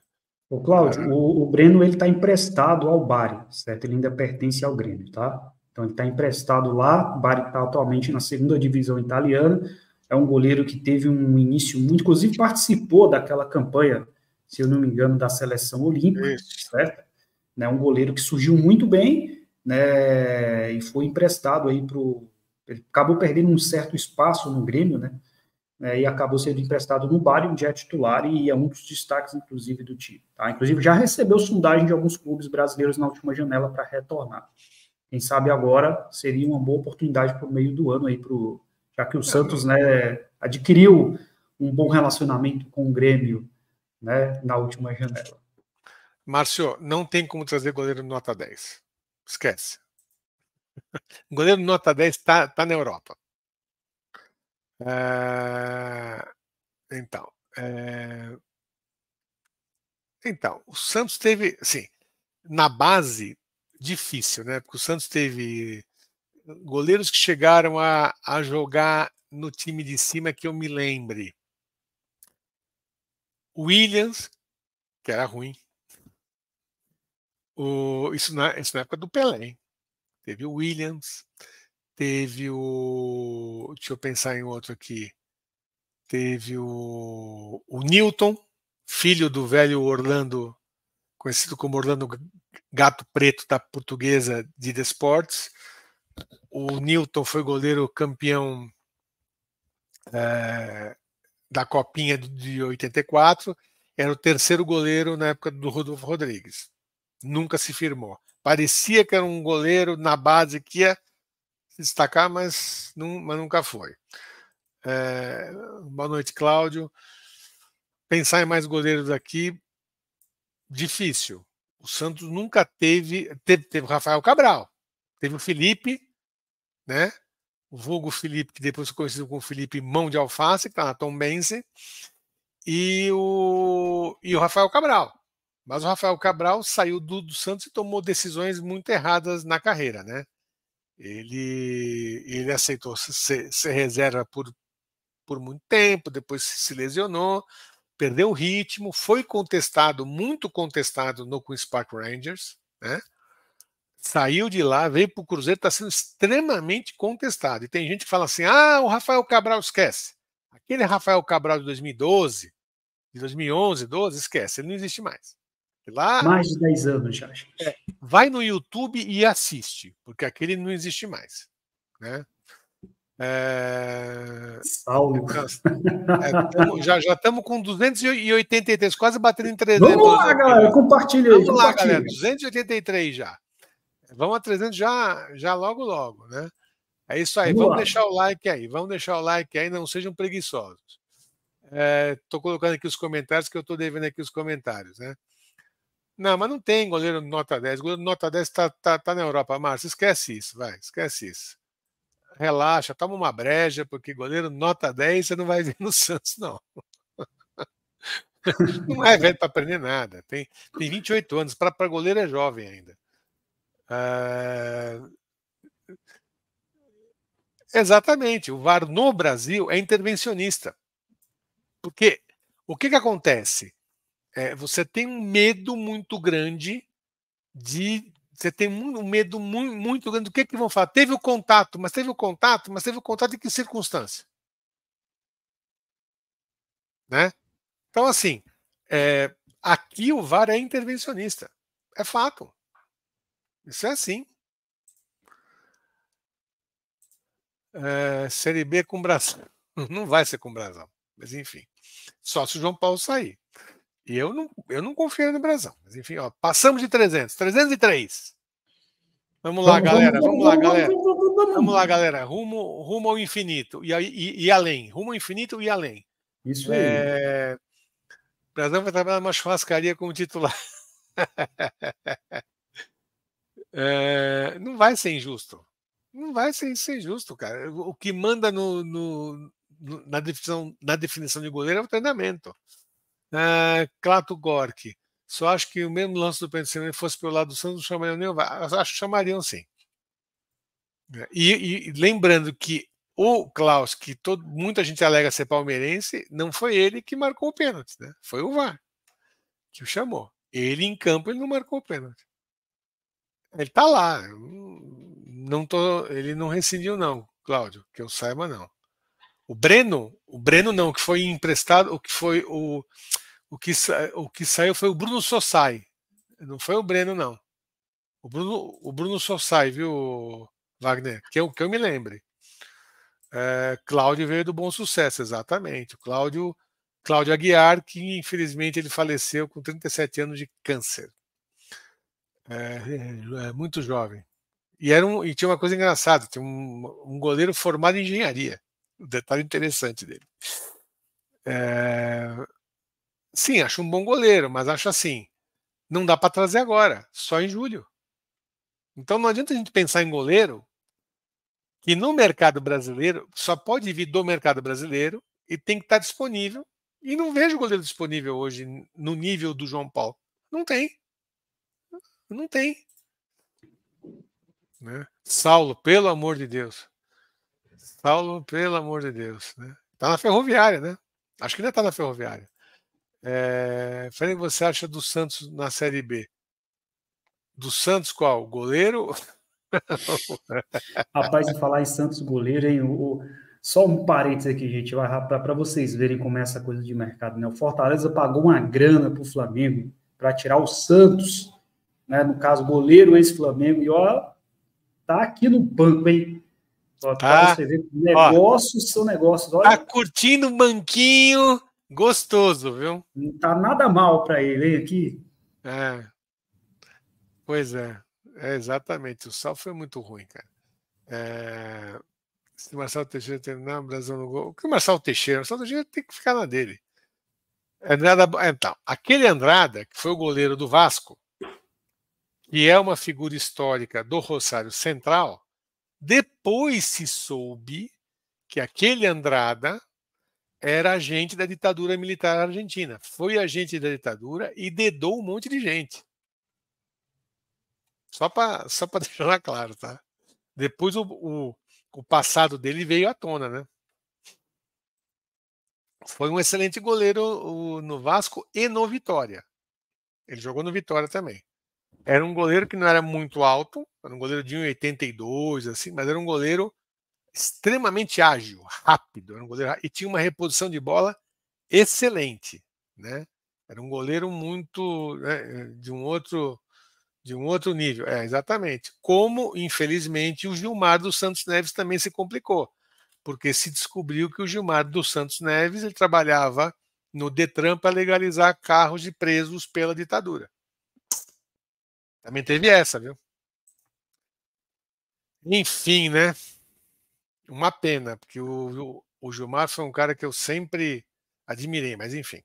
o Cláudio, o, o, Breno ele está emprestado ao Bari, certo? Ele ainda pertence ao Grêmio, tá? Então ele está emprestado lá. O Bari está atualmente na segunda divisão italiana. É um goleiro que teve um início muito, inclusive participou daquela campanha, se eu não me engano, da seleção olímpica, Isso. certo? Né, um goleiro que surgiu muito bem, né? E foi emprestado aí para ele acabou perdendo um certo espaço no Grêmio, né? Né, e acabou sendo emprestado no Bari, onde é titular e é um dos destaques, inclusive, do time. Tá? Inclusive, já recebeu sondagem de alguns clubes brasileiros na última janela para retornar. Quem sabe agora seria uma boa oportunidade para o meio do ano, aí pro, já que o Santos né, adquiriu um bom relacionamento com o Grêmio né, na última janela. Márcio, não tem como trazer goleiro nota 10. Esquece. goleiro nota 10 está tá na Europa. É... Então, é... então, o Santos teve, sim, na base, difícil, né? Porque o Santos teve goleiros que chegaram a, a jogar no time de cima que eu me lembre. Williams, que era ruim. O, isso, na, isso na época do Pelé. Hein? Teve o Williams. Teve o. Deixa eu pensar em outro aqui. Teve o, o Newton, filho do velho Orlando, conhecido como Orlando Gato Preto da portuguesa de Desportes. O Newton foi goleiro campeão é, da Copinha de 84. Era o terceiro goleiro na época do Rodolfo Rodrigues. Nunca se firmou. Parecia que era um goleiro na base que ia destacar, mas, não, mas nunca foi. É, boa noite, Cláudio. Pensar em mais goleiros aqui, difícil. O Santos nunca teve. Teve, teve o Rafael Cabral, teve o Felipe, né? O vulgo Felipe, que depois foi conhecido como Felipe Mão de Alface, que está na Tom Bense, e o, e o Rafael Cabral. Mas o Rafael Cabral saiu do, do Santos e tomou decisões muito erradas na carreira, né? ele, ele aceitou ser, ser reserva por, por muito tempo, depois se lesionou, perdeu o ritmo, foi contestado, muito contestado no Queen's Park Rangers, né? Saiu de lá, veio para o Cruzeiro, está sendo extremamente contestado. E tem gente que fala assim: ah, o Rafael Cabral esquece. Aquele Rafael Cabral de 2012, de 2011, 12, esquece, ele não existe mais. Lá, Mais de 10 anos já. É, vai no YouTube e assiste, porque aquele não existe mais. Né? É... Saulo. É, já estamos com 283, quase batendo em 300. Vamos lá, galera, compartilha Vamos lá, galera, 283 já. Vamos a 300 já, já logo, logo, né? É isso aí, vamos, vamos deixar o like aí, vamos deixar o like aí, não sejam preguiçosos. Estou é, colocando aqui os comentários, que eu estou devendo aqui os comentários, né? Não, mas não tem goleiro nota 10. Goleiro nota 10 está tá, tá na Europa. Márcio, esquece isso, vai, esquece isso. Relaxa, toma uma breja, porque goleiro nota 10 você não vai ver no Santos, não. Não é velho para aprender nada. Tem, tem 28 anos. Para goleiro é jovem ainda. Ah, exatamente. O VAR no Brasil é intervencionista. Porque o que, que acontece? É, você tem um medo muito grande de. Você tem um medo muito, muito grande do que, que vão falar. Teve o contato, mas teve o contato, mas teve o contato em que circunstância? Né? Então, assim, é, aqui o VAR é intervencionista. É fato. Isso é assim. É, série B com Brasão. Não vai ser com Brasão, mas enfim. Só se o João Paulo sair. E eu não, eu não confio no Brasão. Mas enfim, ó, passamos de 300. 303. Vamos lá, vamos, galera. Vamos, vamos lá, galera. Vamos lá, galera. Rumo, rumo ao infinito e, e, e além. Rumo ao infinito e além. Isso é, aí. É... O Brasão vai trabalhar numa churrascaria como titular. é... Não vai ser injusto. Não vai ser, ser cara. O que manda no, no, no, na, definição, na definição de goleiro é o treinamento. Ah, Clato Gork. Só acho que o mesmo lance do Pensamento fosse pelo lado do Santos, não chamariam o VAR. Ah, acho que chamariam sim. É, e, e, lembrando que o Klaus, que todo, muita gente alega ser palmeirense, não foi ele que marcou o pênalti, né? Foi o VAR que o chamou. Ele em campo ele não marcou o pênalti. Ele tá lá. Não tô, ele não rescindiu não, Cláudio, que eu saiba não. O Breno, o Breno não, que foi emprestado, o que foi o o que, o que saiu foi o Bruno Sossai. Não foi o Breno, não. O Bruno, o Bruno Sossai, viu, Wagner? Que eu, que eu me lembre. É, Cláudio veio do Bom Sucesso, exatamente. O Cláudio, Cláudio Aguiar, que infelizmente ele faleceu com 37 anos de câncer. É, é, é, muito jovem. E, era um, e tinha uma coisa engraçada: tinha um, um goleiro formado em engenharia. Um detalhe interessante dele. É, Sim, acho um bom goleiro, mas acho assim, não dá para trazer agora, só em julho. Então não adianta a gente pensar em goleiro que no mercado brasileiro só pode vir do mercado brasileiro e tem que estar tá disponível. E não vejo goleiro disponível hoje no nível do João Paulo. Não tem. Não tem. Né? Saulo, pelo amor de Deus. Saulo, pelo amor de Deus. Né? Tá na ferroviária, né? Acho que ainda tá na ferroviária. É... Eh, Falei, você acha do Santos na Série B? Do Santos qual? Goleiro? Rapaz, de falar em Santos goleiro, hein? O, só um parênteses aqui, gente, para vocês verem como é essa coisa de mercado, né? O Fortaleza pagou uma grana pro Flamengo para tirar o Santos, né? No caso, goleiro ex-Flamengo, e ó, tá aqui no banco, hein? tá. você ver negócios ó, são negócios. Olha. Tá curtindo o banquinho, Gostoso, viu? Não tá nada mal para ele, hein, aqui. É. Pois é. É exatamente. O sal foi muito ruim, cara. É... Se o Marcelo Teixeira terminar, o Brasil no gol. O que o Marcelo Teixeira? O Marcelo Teixeira tem que ficar na dele. Andrada, então, aquele Andrada, que foi o goleiro do Vasco, que é uma figura histórica do Rosário Central, depois se soube que aquele Andrada era agente da ditadura militar argentina. Foi agente da ditadura e dedou um monte de gente. Só para só deixar claro, tá? Depois o, o, o passado dele veio à tona, né? Foi um excelente goleiro no Vasco e no Vitória. Ele jogou no Vitória também. Era um goleiro que não era muito alto, era um goleiro de 1,82, assim, mas era um goleiro extremamente ágil, rápido, era um goleiro e tinha uma reposição de bola excelente, né? Era um goleiro muito né, de um outro de um outro nível, é exatamente. Como infelizmente o Gilmar dos Santos Neves também se complicou, porque se descobriu que o Gilmar dos Santos Neves ele trabalhava no Detran para legalizar carros de presos pela ditadura. Também teve essa, viu? Enfim, né? Uma pena, porque o, o Gilmar foi um cara que eu sempre admirei, mas enfim.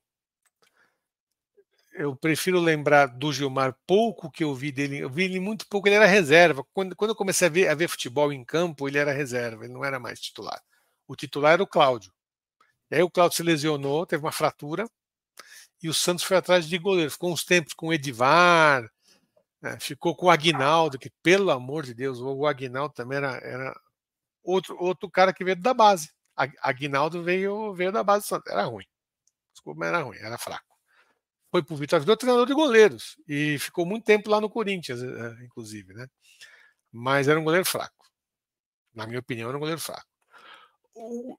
Eu prefiro lembrar do Gilmar pouco que eu vi dele. Eu vi ele muito pouco, ele era reserva. Quando, quando eu comecei a ver, a ver futebol em campo, ele era reserva, ele não era mais titular. O titular era o Cláudio. E aí o Cláudio se lesionou, teve uma fratura, e o Santos foi atrás de goleiro. Ficou uns tempos com o Edivar, né, ficou com o Aguinaldo, que pelo amor de Deus, o Aguinaldo também era, era outro, outro cara que veio da base. Aguinaldo veio, veio da base do Santos. Era ruim. Desculpa, mas era ruim, era fraco. Foi pro Vitor Vitor, treinador de goleiros. E ficou muito tempo lá no Corinthians, eh, eh, inclusive, né? Mas era um goleiro fraco. Na minha opinião, era um goleiro fraco. O,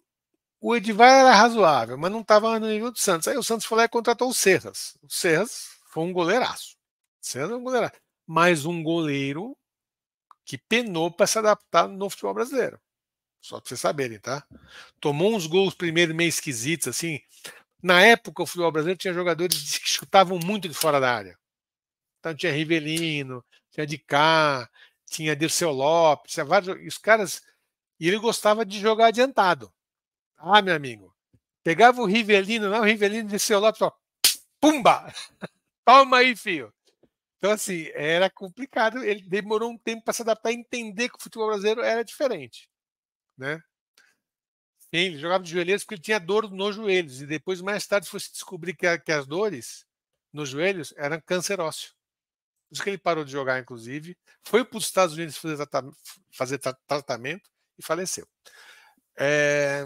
o Edivar era razoável, mas não estava no nível do Santos. Aí o Santos foi lá e contratou o Serras. O Serras foi um goleiraço. O Serras é um goleiraço. Mas um goleiro que penou para se adaptar no futebol brasileiro. Só para vocês saberem, tá? Tomou uns gols primeiro meio esquisitos, assim. Na época, o futebol brasileiro tinha jogadores que chutavam muito de fora da área. Então tinha Rivelino, tinha de cá, tinha Dirceu Lopes, tinha vários. E os caras. E ele gostava de jogar adiantado. Ah, meu amigo. Pegava o Rivelino, não, o Rivelino Dirceu Lopes, ó. Pumba! Toma aí, filho. Então, assim, era complicado. Ele demorou um tempo para se adaptar e entender que o futebol brasileiro era diferente né? Sim, ele jogava de joelhos porque ele tinha dor nos joelhos. E depois, mais tarde, foi se descobrir que, a, que as dores nos joelhos eram cancerócio. Por isso que ele parou de jogar, inclusive. Foi para os Estados Unidos fazer, tratamento, fazer tra tratamento e faleceu. É...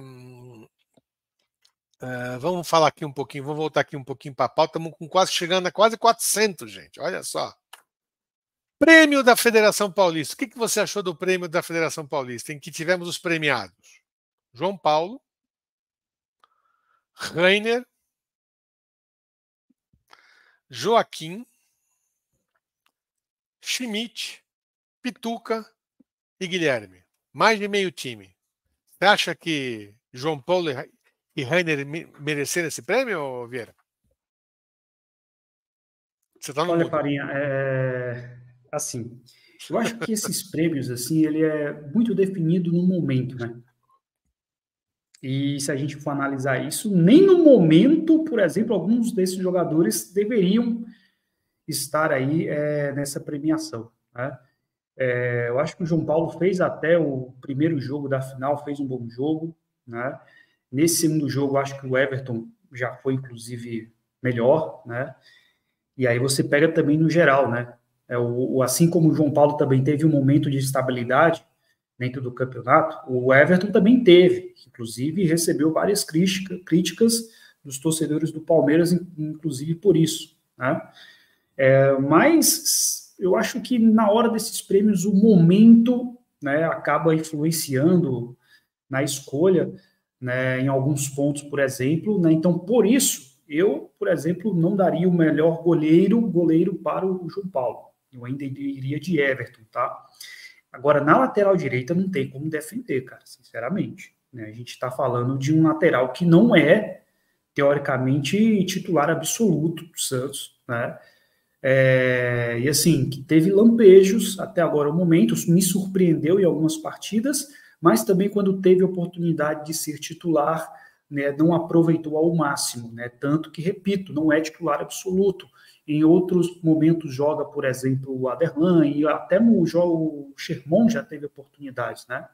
vamos falar aqui um pouquinho, vamos voltar aqui um pouquinho para a pauta. Estamos com quase chegando a quase 400, gente. Olha só. Prêmio da Federação Paulista. O que, que você achou do prêmio da Federação Paulista, em que tivemos os premiados? João Paulo, Rainer, Joaquim, Schmidt, Pituca e Guilherme. Mais de meio time. Você acha que João Paulo e Rainer mereceram esse prêmio, Vieira? Você tá no Olha, Farinha, é assim. Eu acho que esses prêmios, assim, ele é muito definido no momento, né? E se a gente for analisar isso, nem no momento, por exemplo, alguns desses jogadores deveriam estar aí é, nessa premiação. Né? É, eu acho que o João Paulo fez até o primeiro jogo da final, fez um bom jogo. Né? Nesse segundo jogo, acho que o Everton já foi, inclusive, melhor. Né? E aí você pega também no geral, né? É, o, o, assim como o João Paulo também teve um momento de estabilidade dentro do campeonato, o Everton também teve, inclusive recebeu várias crítica, críticas dos torcedores do Palmeiras, inclusive por isso. Né? É, mas eu acho que na hora desses prêmios o momento né, acaba influenciando na escolha, né, em alguns pontos, por exemplo. Né? Então, por isso, eu, por exemplo, não daria o melhor goleiro, goleiro para o João Paulo. Eu ainda iria de Everton, tá? Agora, na lateral direita não tem como defender, cara, sinceramente. Né? A gente está falando de um lateral que não é, teoricamente, titular absoluto do Santos, né? É, e assim, que teve lampejos até agora o momento, me surpreendeu em algumas partidas, mas também quando teve oportunidade de ser titular, né, não aproveitou ao máximo, né? Tanto que, repito, não é titular absoluto. Em outros momentos joga, por exemplo, o Aderlan e até o, o Sherman já teve oportunidades, né?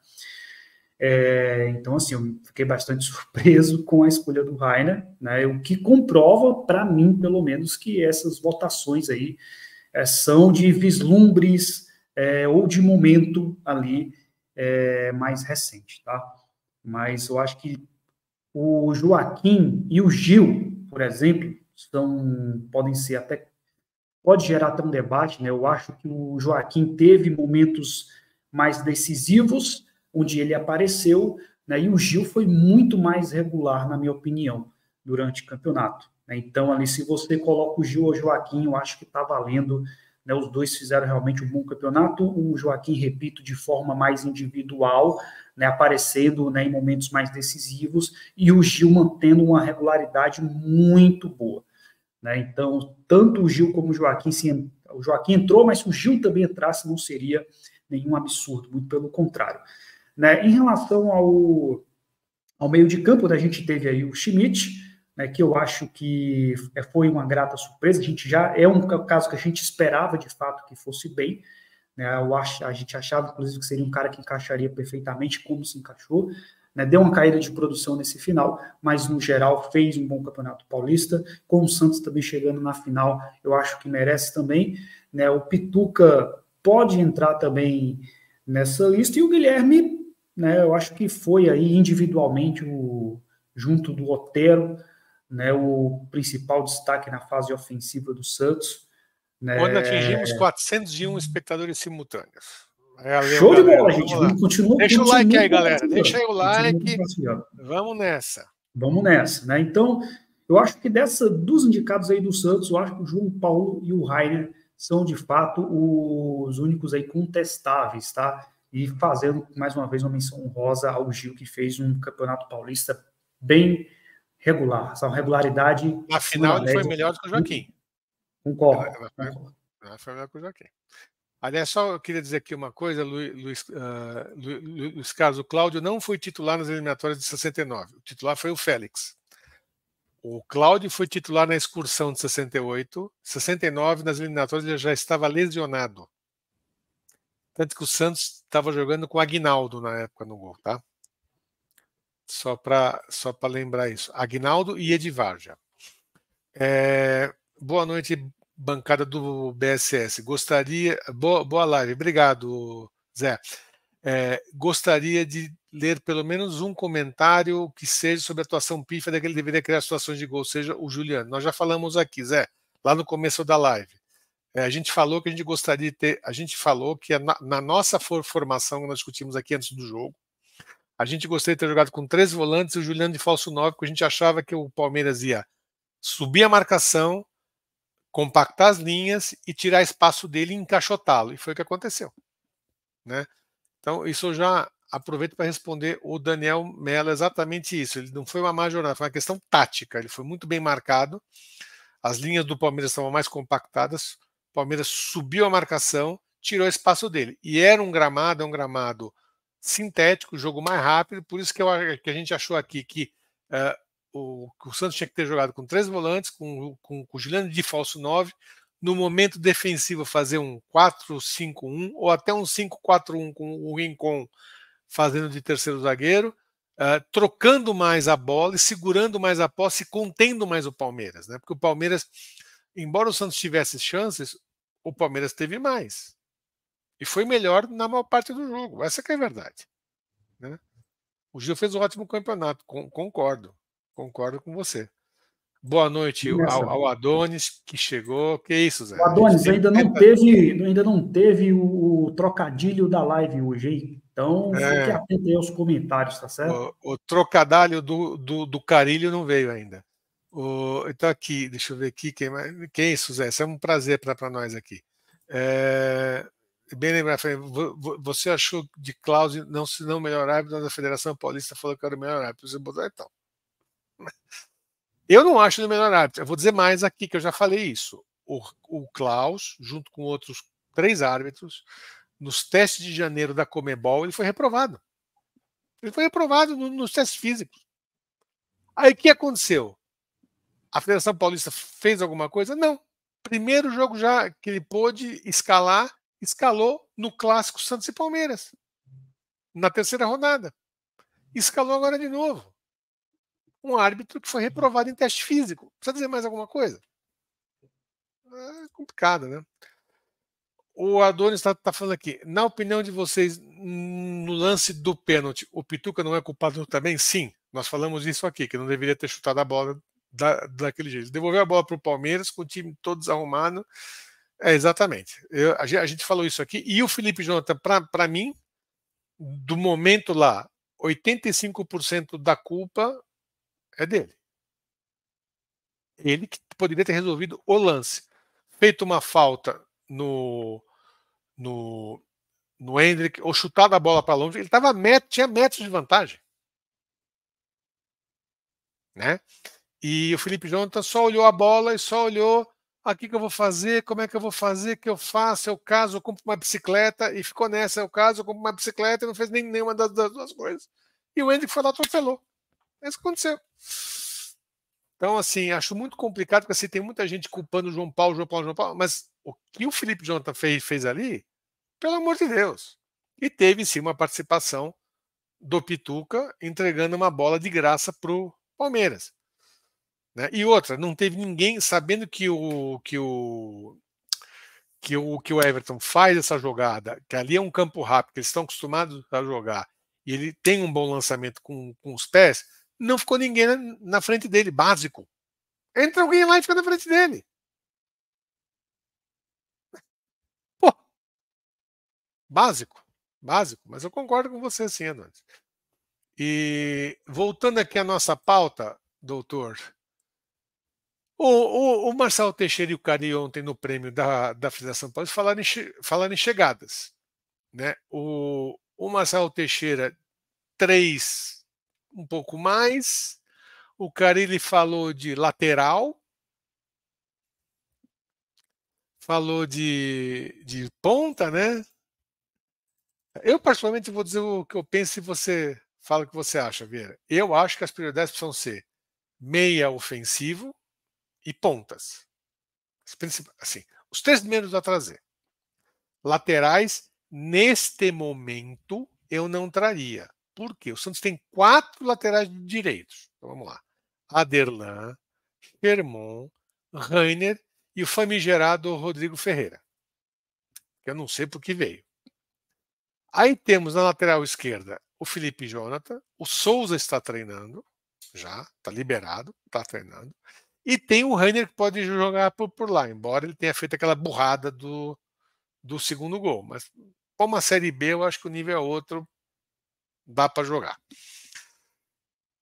É, então, assim, eu fiquei bastante surpreso com a escolha do Rainer, né? O que comprova, para mim, pelo menos, que essas votações aí é, são de vislumbres é, ou de momento ali é, mais recente, tá? Mas eu acho que o Joaquim e o Gil, por exemplo, são, podem ser até. Pode gerar até um debate, né? Eu acho que o Joaquim teve momentos mais decisivos, onde ele apareceu, né? E o Gil foi muito mais regular, na minha opinião, durante o campeonato. Né? Então, ali, se você coloca o Gil ou o Joaquim, eu acho que está valendo né, os dois fizeram realmente um bom campeonato. O Joaquim, repito, de forma mais individual, né, aparecendo né, em momentos mais decisivos, e o Gil mantendo uma regularidade muito boa. Né? Então, tanto o Gil como o Joaquim, se, o Joaquim entrou, mas se o Gil também entrasse, não seria nenhum absurdo, muito pelo contrário. Né? Em relação ao, ao meio de campo, né? a gente teve aí o Schmidt, né, que eu acho que é, foi uma grata surpresa. A gente já é um caso que a gente esperava de fato que fosse bem. Né, acho a gente achava, inclusive, que seria um cara que encaixaria perfeitamente, como se encaixou. Né, deu uma caída de produção nesse final, mas no geral fez um bom campeonato paulista. Com o Santos também chegando na final, eu acho que merece também. Né, o Pituca pode entrar também nessa lista e o Guilherme, né, eu acho que foi aí individualmente o, junto do Otero né, o principal destaque na fase ofensiva do Santos. Né? atingimos 401 espectadores simultâneos. É Show de bola, gente. Vamos continua, Deixa continua, o like aí, galera. Deixa aí o like. Vamos nessa. Vamos nessa, né? Então, eu acho que dessa, dos indicados aí do Santos, eu acho que o João Paulo e o Rainer são de fato os únicos aí contestáveis, tá? E fazendo mais uma vez uma menção honrosa ao Gil, que fez um campeonato paulista bem regular, essa regularidade. Na final ele foi melhor do que o Joaquim. Concordo. Um foi melhor que o Joaquim. Aliás, só eu queria dizer aqui uma coisa, Luiz, uh, Luiz Carlos, o Cláudio não foi titular nas eliminatórias de 69. O titular foi o Félix. O Cláudio foi titular na excursão de 68, 69 nas eliminatórias ele já estava lesionado. Tanto que o Santos estava jogando com Aguinaldo na época no gol, tá? só para só lembrar isso. Agnaldo e Edivarja. É, boa noite, bancada do BSS. Gostaria. Boa, boa live, obrigado, Zé. É, gostaria de ler pelo menos um comentário que seja sobre a atuação pífia daquele que deveria criar situações de gol, seja o Juliano. Nós já falamos aqui, Zé, lá no começo da live. É, a gente falou que a gente gostaria de ter. A gente falou que na, na nossa formação, nós discutimos aqui antes do jogo, a gente gostaria de ter jogado com três volantes e o Juliano de falso 9, porque a gente achava que o Palmeiras ia subir a marcação, compactar as linhas e tirar espaço dele e encaixotá-lo. E foi o que aconteceu. Né? Então, isso eu já aproveito para responder o Daniel Mello exatamente isso. Ele não foi uma má jornada, foi uma questão tática. Ele foi muito bem marcado. As linhas do Palmeiras estavam mais compactadas. O Palmeiras subiu a marcação, tirou espaço dele. E era um gramado, é um gramado sintético, jogo mais rápido, por isso que, eu, que a gente achou aqui que uh, o, o, Santos tinha que ter jogado com três volantes, com, com, com o Juliano de falso 9, no momento defensivo fazer um 4-5-1 ou até um 5-4-1 com o Rincon fazendo de terceiro zagueiro, uh, trocando mais a bola e segurando mais a posse e contendo mais o Palmeiras, né? Porque o Palmeiras, embora o Santos tivesse chances, o Palmeiras teve mais. E foi melhor na maior parte do jogo. Essa que é a verdade. Né? O Gil fez um ótimo campeonato. Com, concordo. Concordo com você. Boa noite ao, ao, Adonis que chegou. Que isso, Zé? O Adonis ainda não teve, ainda não teve o, o trocadilho da live hoje, hein? Então, é. fique atento aí aos comentários, tá certo? O, o trocadilho do, do, do, Carilho não veio ainda. O, então, aqui, deixa eu ver aqui. Quem, quem é isso, Zé? Isso é um prazer para nós aqui. É, bem lembrar, você achou de Klaus não se não melhorar mas a Federação Paulista falou que era o melhor árbitro. Você botou, ah, então. Eu não acho ele o melhor árbitro. Eu vou dizer mais aqui, que eu já falei isso. O, o Klaus, junto com outros três árbitros, nos testes de janeiro da Comebol, ele foi reprovado. Ele foi reprovado no, nos testes físicos. Aí o que aconteceu? A Federação Paulista fez alguma coisa? Não. Primeiro jogo já que ele pôde escalar, escalou no clássico Santos e Palmeiras, na terceira rodada. Escalou agora de novo. Um árbitro que foi reprovado em teste físico. Precisa dizer mais alguma coisa? É complicado, né? O Adonis está tá falando aqui. Na opinião de vocês, no lance do pênalti, o Pituca não é culpado também? Sim, nós falamos isso aqui, que não deveria ter chutado a bola da, daquele jeito. Devolveu a bola para o Palmeiras, com o time todo desarrumado é, exatamente. Eu, a, gente, a, gente, falou isso aqui. E o Felipe Jonathan, para mim, do momento lá, 85% da culpa é dele. Ele que poderia ter resolvido o lance. Feito uma falta no, no, no Hendrick, ou chutado a bola para longe, ele tava met, tinha metros de vantagem. Né? E o Felipe Jonathan só olhou a bola e só olhou aqui ah, que eu vou fazer, como é que eu vou fazer, que eu faço, eu caso, eu compro uma bicicleta, e ficou nessa, eu caso, eu compro uma bicicleta e não fez nem nenhuma das, das duas coisas. E o Hendrick foi lá e atropelou. É isso que aconteceu. Então, assim, acho muito complicado, porque assim, tem muita gente culpando o João Paulo, João Paulo, João Paulo, mas o que o Felipe Jonathan fez, fez ali, pelo amor de Deus. E teve sim uma participação do Pituca entregando uma bola de graça pro Palmeiras. Né? E outra, não teve ninguém sabendo que o que o que o que o Everton faz essa jogada, que ali é um campo rápido, que eles estão acostumados a jogar, e ele tem um bom lançamento com, com os pés, não ficou ninguém na, na frente dele, básico. Entra alguém lá e fica na frente dele. Pô, básico, básico, mas eu concordo com você assim, Hernandes. E voltando aqui à nossa pauta, doutor, o, o, o, Marcelo Teixeira e o Cari ontem no prêmio da, da Federação Paulista falaram em, falaram em chegadas. Né? O, o Marcelo Teixeira, três, um pouco mais. O Carilli falou de lateral. Falou de, de ponta, né? Eu, particularmente, vou dizer o que eu penso e você fala o que você acha, Vieira. Eu acho que as prioridades precisam ser meia ofensivo, e pontas. Assim, os três primeiros a trazer. Laterais, neste momento, eu não traria. Por quê? O Santos tem quatro laterais direitos. Então vamos lá. Aderlan, Hermon, Rainer e o famigerado Rodrigo Ferreira. Que eu não sei por que veio. Aí temos na lateral esquerda o Felipe Jonathan, o Souza está treinando, já, está liberado, está treinando. E tem o Rainer que pode jogar por, por lá, embora ele tenha feito aquela burrada do, do segundo gol. Mas como uma Série B, eu acho que o nível é outro, dá para jogar.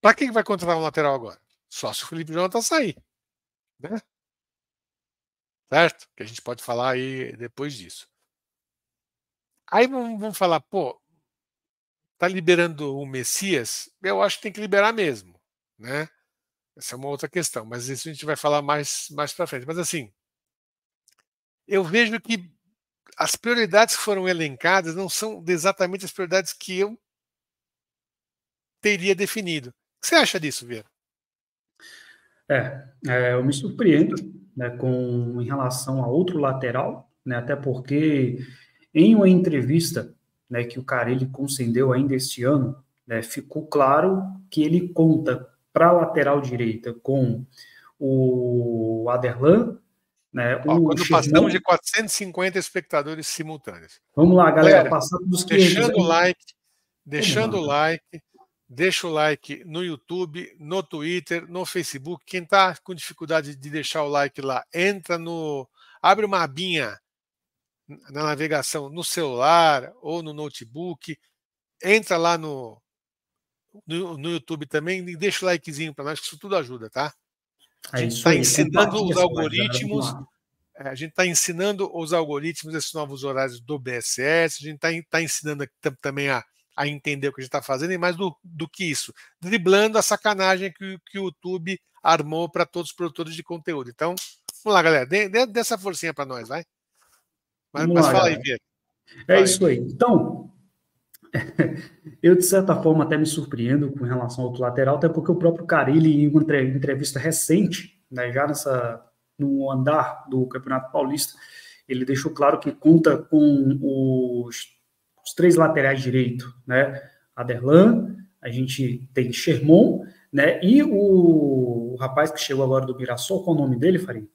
Para quem vai contratar um lateral agora? Só se o Felipe Jonathan sair. Né? Certo? Que a gente pode falar aí depois disso. Aí vamos falar, pô, tá liberando o Messias? Eu acho que tem que liberar mesmo, né? Essa é uma outra questão, mas isso a gente vai falar mais, mais para frente. Mas assim, eu vejo que as prioridades que foram elencadas não são exatamente as prioridades que eu teria definido. O que você acha disso, Vera É, é, eu me surpreendo né, com, em relação a outro lateral, né, até porque em uma entrevista né, que o Carelli concedeu ainda este ano, né, ficou claro que ele conta para a lateral direita com o Aderlan. Né, Ó, o quando passamos de 450 espectadores simultâneos. Vamos lá, galera, galera passando dos Deixando o like, deixando o like, deixa o like no YouTube, no Twitter, no Facebook. Quem está com dificuldade de deixar o like lá, entra no. abre uma abinha na navegação no celular ou no notebook, entra lá no, no, no YouTube também e deixa o likezinho para nós, que isso tudo ajuda, tá? É a gente tá está né? é ensinando os algoritmos. A gente está ensinando os algoritmos, esses novos horários do BSS, a gente está tá ensinando também a, a entender o que a gente está fazendo, e mais do, do que isso, driblando a sacanagem que, que o YouTube armou para todos os produtores de conteúdo. Então, vamos lá, galera, dê, dê, essa forcinha para nós, vai. Mas, mas lá, fala galera. aí, Vieira. É isso aí. Então, eu, de certa forma, até me surpreendo com relação ao outro lateral, até porque o próprio Carilli, em uma entrevista recente, né, já nessa, no andar do Campeonato Paulista, ele deixou claro que conta com os, os três laterais direito, né? Aderlan, a gente tem Shermon, né? E o, o rapaz que chegou agora do Mirassol, qual o nome dele, Farinha?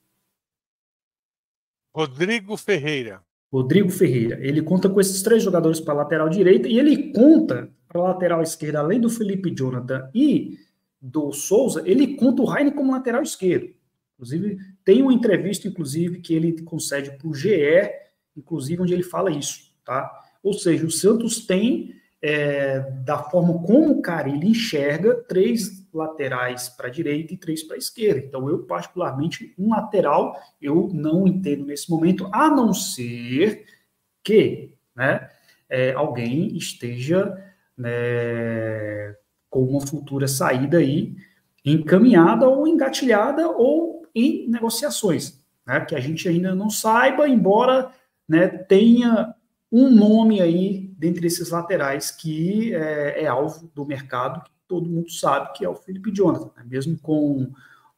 Rodrigo Ferreira. Rodrigo Ferreira. Ele conta com esses três jogadores para a lateral direita e ele conta para a lateral esquerda, além do Felipe Jonathan e do Souza, ele conta o Raine como lateral esquerdo. Inclusive, tem uma entrevista, inclusive, que ele concede para o GE, inclusive, onde ele fala isso, tá? Ou seja, o Santos tem é, da forma como o cara ele enxerga três laterais para a direita e três para a esquerda. Então, eu, particularmente, um lateral eu não entendo nesse momento, a não ser que né, é, alguém esteja né, com uma futura saída aí encaminhada ou engatilhada ou em negociações, né, que a gente ainda não saiba, embora né, tenha um nome aí dentre esses laterais que é, é, alvo do mercado, que todo mundo sabe que é o Felipe Jonathan, né? mesmo com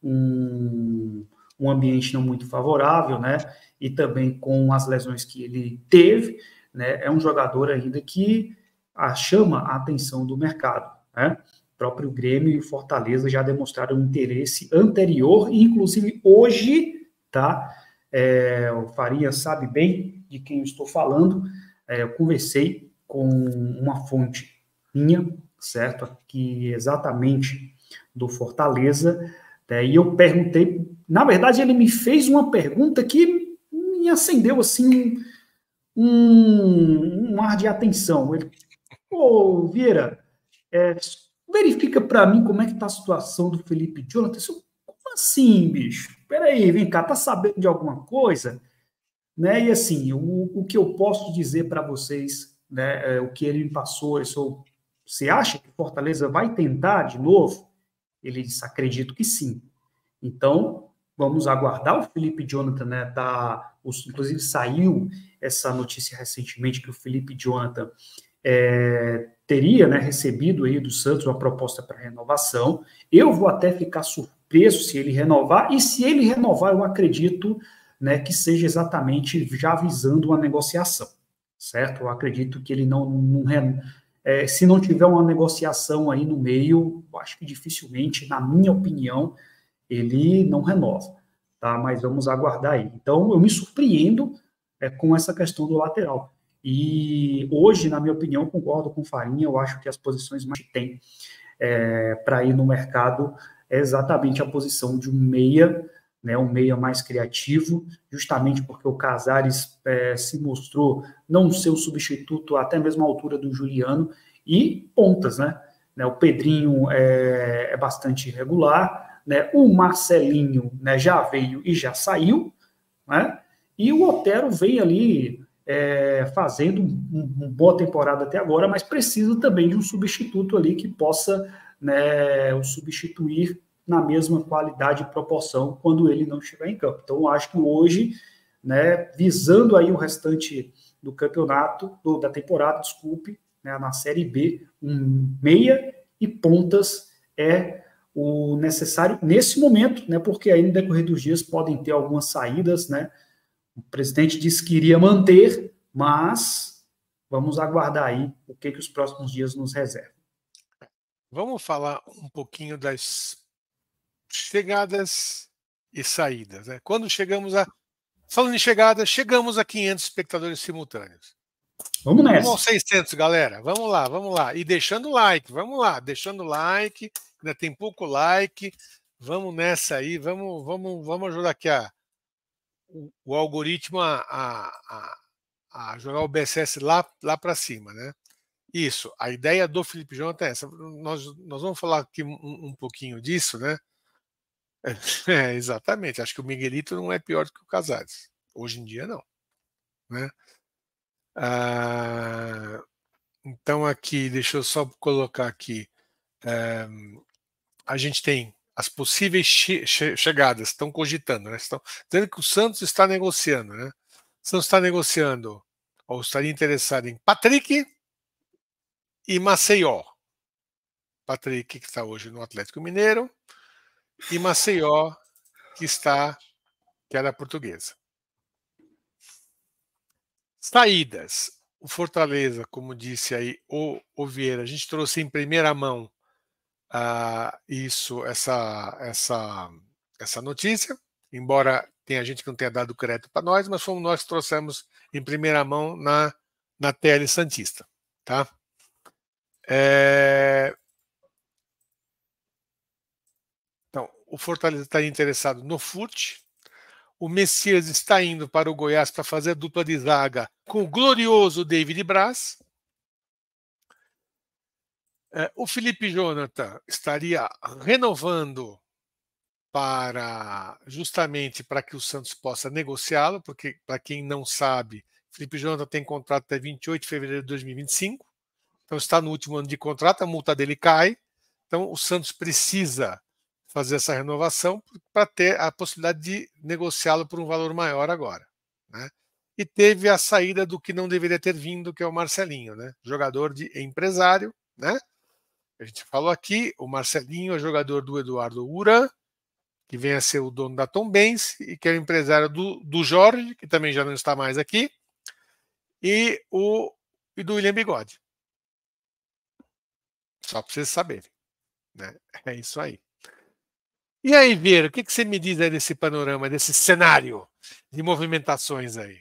um, um ambiente não muito favorável, né? E também com as lesões que ele teve, né? É um jogador ainda que a, ah, chama a atenção do mercado, né? O próprio Grêmio e Fortaleza já demonstraram um interesse anterior, e inclusive hoje, tá? É, o Faria sabe bem de quem eu estou falando. É, eu conversei com uma fonte minha, certo? Aqui exatamente do Fortaleza. Né? E eu perguntei, na verdade, ele me fez uma pergunta que me acendeu assim um, um ar de atenção. Ele, ô Vieira, é, verifica para mim como é que tá a situação do Felipe Jonathan. Eu, como assim, bicho? Peraí, vem cá, tá sabendo de alguma coisa? Né? E assim, o, o que eu posso dizer para vocês né, é, o que ele me passou, eu você acha que Fortaleza vai tentar de novo? Ele disse, acredito que sim. Então, vamos aguardar o Felipe Jonathan, né, da, tá, os, inclusive saiu essa notícia recentemente que o Felipe Jonathan é, teria né, recebido aí do Santos uma proposta para renovação. Eu vou até ficar surpreso se ele renovar, e se ele renovar, eu acredito né, que seja exatamente já avisando uma negociação certo? Eu acredito que ele não, não é, se não tiver uma negociação aí no meio, eu acho que dificilmente, na minha opinião, ele não renova, tá? Mas vamos aguardar aí. Então, eu me surpreendo é, com essa questão do lateral. E hoje, na minha opinião, concordo com o Farinha, eu acho que as posições mais que tem é, para ir no mercado é exatamente a posição de um meia né, um meia mais criativo, justamente porque o Casares é, se mostrou não ser o substituto até mesmo à altura do Juliano, e pontas, né? né o Pedrinho é, é bastante irregular, né, o Marcelinho né, já veio e já saiu, né, e o Otero veio ali é, fazendo uma um boa temporada até agora, mas precisa também de um substituto ali que possa né, o substituir na mesma qualidade e proporção quando ele não estiver em campo. Então, acho que hoje, né, visando aí o restante do campeonato, do, da temporada, desculpe, né, na Série B, um meia e pontas é o necessário nesse momento, né, porque aí no decorrer dos dias podem ter algumas saídas, né, o presidente disse que iria manter, mas vamos aguardar aí o que, que os próximos dias nos reservam. Vamos falar um pouquinho das chegadas e saídas. Né? Quando chegamos a. Falando em chegadas, chegamos a 500 espectadores simultâneos. Vamos nessa. Vamos 600, galera. Vamos lá, vamos lá. E deixando like, vamos lá, deixando like. Ainda tem pouco like. Vamos nessa aí, vamos, vamos, vamos ajudar aqui a, o, o algoritmo a, a, a, a, jogar o BSS lá, lá para cima, né? Isso, a ideia do Felipe Jonathan é essa. Nós, nós vamos falar aqui um, um pouquinho disso, né? É, exatamente. Acho que o Miguelito não é pior do que o Casares. Hoje em dia, não. Né? Ah, então, aqui, deixa eu só colocar aqui. É, a gente tem as possíveis che che chegadas, estão cogitando, né? Estão dizendo que o Santos está negociando, né? O Santos está negociando, ou estaria interessado em Patrick e Maceió. Patrick, que está hoje no Atlético Mineiro e Maceió, que está que era portuguesa. Saídas. O Fortaleza, como disse aí o, o Vieira, a gente trouxe em primeira mão uh, isso, essa, essa, essa notícia, embora tenha gente que não tenha dado crédito para nós, mas fomos nós que trouxemos em primeira mão na, na Tele Santista. Tá? É, o Fortaleza estaria interessado no Furt. O Messias está indo para o Goiás para fazer a dupla de zaga com o glorioso David Braz. É, o Felipe Jonathan estaria renovando para justamente para que o Santos possa negociá-lo, porque para quem não sabe, Felipe Jonathan tem contrato até 28 de fevereiro de 2025. Então está no último ano de contrato, a multa dele cai. Então o Santos precisa fazer essa renovação para ter a possibilidade de negociá-lo por um valor maior agora. Né? E teve a saída do que não deveria ter vindo, que é o Marcelinho, né? jogador de empresário. Né? A gente falou aqui, o Marcelinho é jogador do Eduardo Ura, que vem a ser o dono da Tom Benz, e que é o empresário do, do Jorge, que também já não está mais aqui, e, o, e do William Bigode. Só para vocês saberem. Né? É isso aí. E aí, Vera? o que, você me diz aí desse panorama, desse cenário de movimentações aí?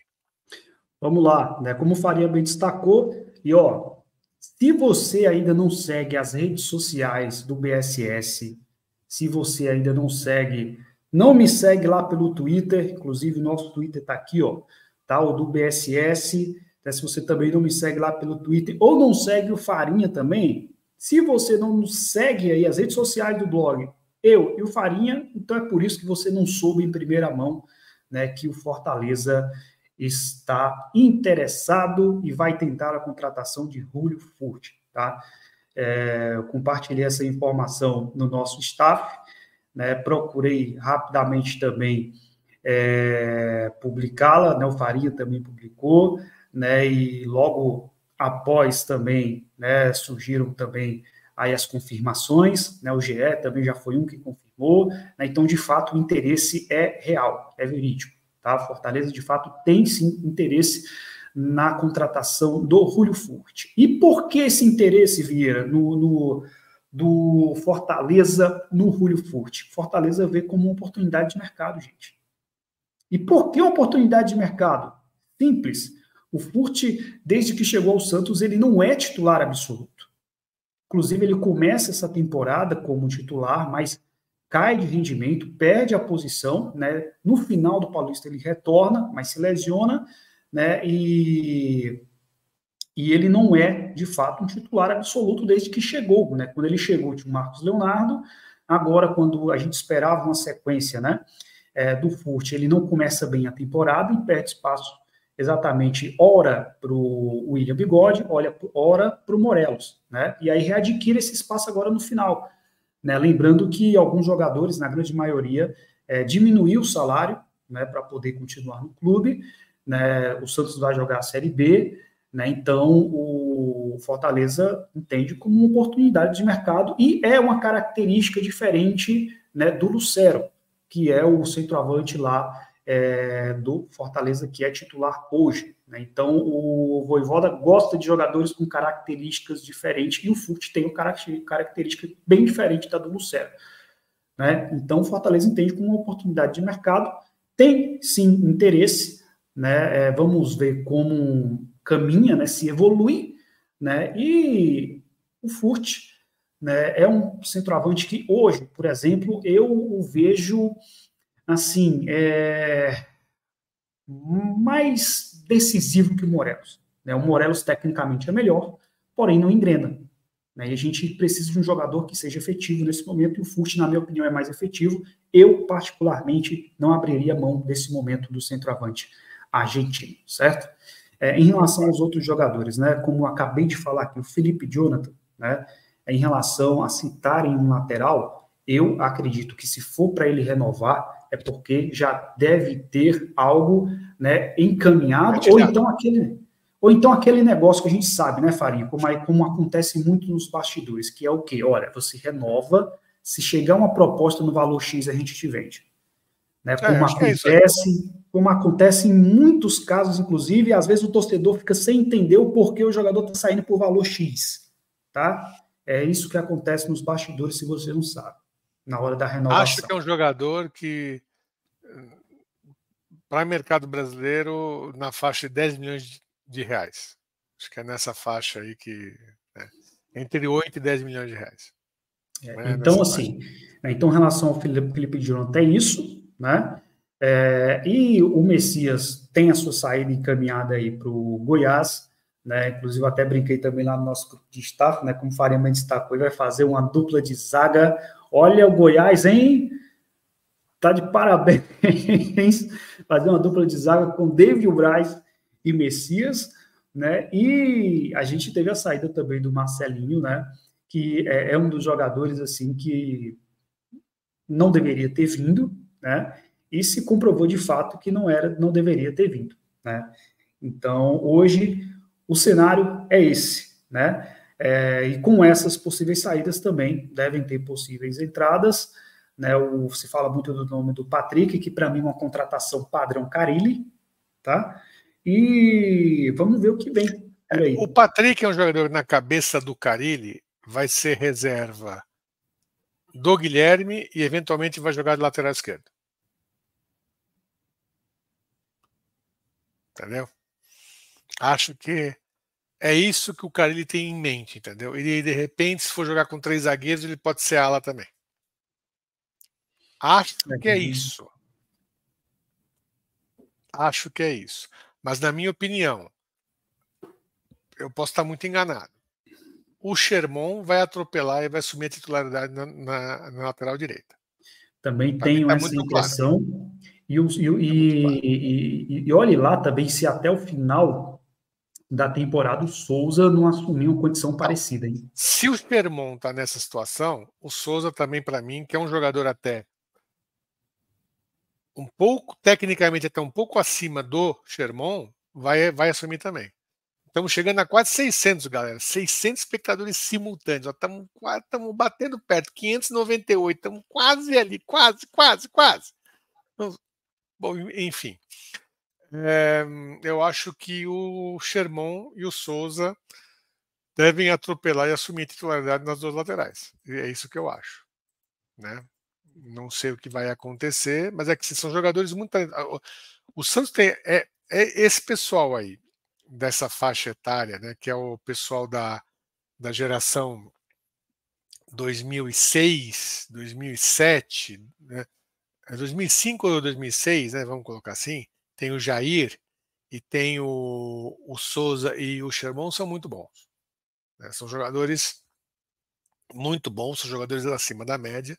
Vamos lá, né? Como o Faria bem destacou, e ó, se você ainda não segue as redes sociais do BSS, se você ainda não segue, não me segue lá pelo Twitter, inclusive o nosso Twitter está aqui, ó, tá? O do BSS. Né? Se você também não me segue lá pelo Twitter, ou não segue o Farinha também, se você não segue aí as redes sociais do blog eu e o Farinha, então é por isso que você não soube em primeira mão né, que o Fortaleza está interessado e vai tentar a contratação de Julio Furt, tá? É, compartilhei essa informação no nosso staff, né, procurei rapidamente também é, publicá-la, né, o Faria também publicou, né, e logo após também né, surgiram também aí as confirmações, né? O GE também já foi um que confirmou, né? Então, de fato, o interesse é real, é verídico, tá? Fortaleza, de fato, tem sim interesse na contratação do Julio Furt. E por que esse interesse, Vieira, no, no do Fortaleza no Julio Furt? Fortaleza vê como uma oportunidade de mercado, gente. E por que uma oportunidade de mercado? Simples. O Furt, desde que chegou ao Santos, ele não é titular absoluto. Inclusive, ele começa essa temporada como titular, mas cai de rendimento, perde a posição. Né? No final do Paulista, ele retorna, mas se lesiona. Né? E, e ele não é, de fato, um titular absoluto desde que chegou. Né? Quando ele chegou, tinha o Marcos Leonardo. Agora, quando a gente esperava uma sequência né, é, do Furt, ele não começa bem a temporada e perde espaço exatamente ora para o William Bigode, olha, ora para o Morelos, né? E aí readquire esse espaço agora no final. Né? Lembrando que alguns jogadores, na grande maioria, é, diminuiu o salário né, para poder continuar no clube. Né? O Santos vai jogar a Série B, né? então o Fortaleza entende como uma oportunidade de mercado e é uma característica diferente né, do Lucero, que é o centroavante lá é, do Fortaleza, que é titular hoje. Né? Então, o Voivoda gosta de jogadores com características diferentes, e o Furt tem uma característica bem diferente da do Lucero. Né? Então, o Fortaleza entende como uma oportunidade de mercado, tem sim interesse, né? É, vamos ver como caminha, né? se evolui, né? e o Furt né? é um centroavante que hoje, por exemplo, eu o vejo assim, é, mais decisivo que o Morelos. Né? O Morelos tecnicamente é melhor, porém não engrena. Né? E a gente precisa de um jogador que seja efetivo nesse momento, e o Furt, na minha opinião, é mais efetivo. Eu, particularmente, não abriria mão desse momento do centroavante argentino, certo? É, em relação aos outros jogadores, né? como acabei de falar aqui, o Felipe Jonathan, né? É, em relação a citarem um lateral, eu acredito que se for para ele renovar, é porque já deve ter algo né, encaminhado, ou então aquele. Ou então aquele negócio que a gente sabe, né, Farinha? Como, como acontece muito nos bastidores, que é o quê? Olha, você renova, se chegar uma proposta no valor X, a gente te vende. Né? É, como é, acontece, é como acontece em muitos casos, inclusive, às vezes o torcedor fica sem entender o porquê o jogador está saindo por valor X. Tá? É isso que acontece nos bastidores, se você não sabe na hora da renovação. Acho que é um jogador que, eh, para o mercado brasileiro, na faixa de 10 milhões de reais. Acho que é nessa faixa aí que. Né? entre 8 e 10 milhões de reais. É, é então, assim, né, então, em relação ao Felipe, Felipe Diron, tem isso, né? É, e o Messias tem a sua saída encaminhada aí para o Goiás, né? Inclusive, até brinquei também lá no nosso grupo de staff, né? Como Faria Mendes destacou, ele vai fazer uma dupla de zaga Olha o Goiás, hein? Tá de parabéns. Fazer uma dupla de zaga com David Braz e Messias, né? E a gente teve a saída também do Marcelinho, né? Que é, é um dos jogadores, assim, que não deveria ter vindo, né? E se comprovou de fato que não era, não deveria ter vindo, né? Então, hoje o cenário é esse, né? É, e com essas possíveis saídas também devem ter possíveis entradas. Né, o, se fala muito do nome do Patrick, que para mim é uma contratação padrão Carilli, tá? E vamos ver o que vem. O Patrick é um jogador na cabeça do Carilli, vai ser reserva do Guilherme e eventualmente vai jogar de lateral esquerdo. Entendeu? Acho que é isso que o ele tem em mente, entendeu? Ele, de repente, se for jogar com três zagueiros, ele pode ser ala também. Acho é, que é isso. Acho que é isso. Mas, na minha opinião, eu posso estar muito enganado. O Sherman vai atropelar e vai assumir a titularidade na, na, na lateral direita. Também pra tenho tá essa impressão. Tá claro. E, e, e, e, e olhe lá também se até o final da temporada, o Souza não assumiu uma condição parecida. Hein? Se o Spermon está nessa situação, o Souza também, para mim, que é um jogador até um pouco, tecnicamente até um pouco acima do Sherman, vai, vai assumir também. Estamos chegando a quase 600, galera. 600 espectadores simultâneos. Estamos estamos batendo perto. 598. Estamos quase ali. Quase, quase, quase. Bom, enfim. É, eu acho que o Sherman e o Souza devem atropelar e assumir titularidade nas duas laterais. É isso que eu acho. Né? Não sei o que vai acontecer, mas é que são jogadores muito. Ah, o Santos tem é, é esse pessoal aí dessa faixa etária, né? Que é o pessoal da, da geração 2006, 2007, né? 2005 é ou 2006, né? Vamos colocar assim tem o Jair e tem o, o Souza e o Sherman são muito bons. Né? São jogadores muito bons, são jogadores acima da média.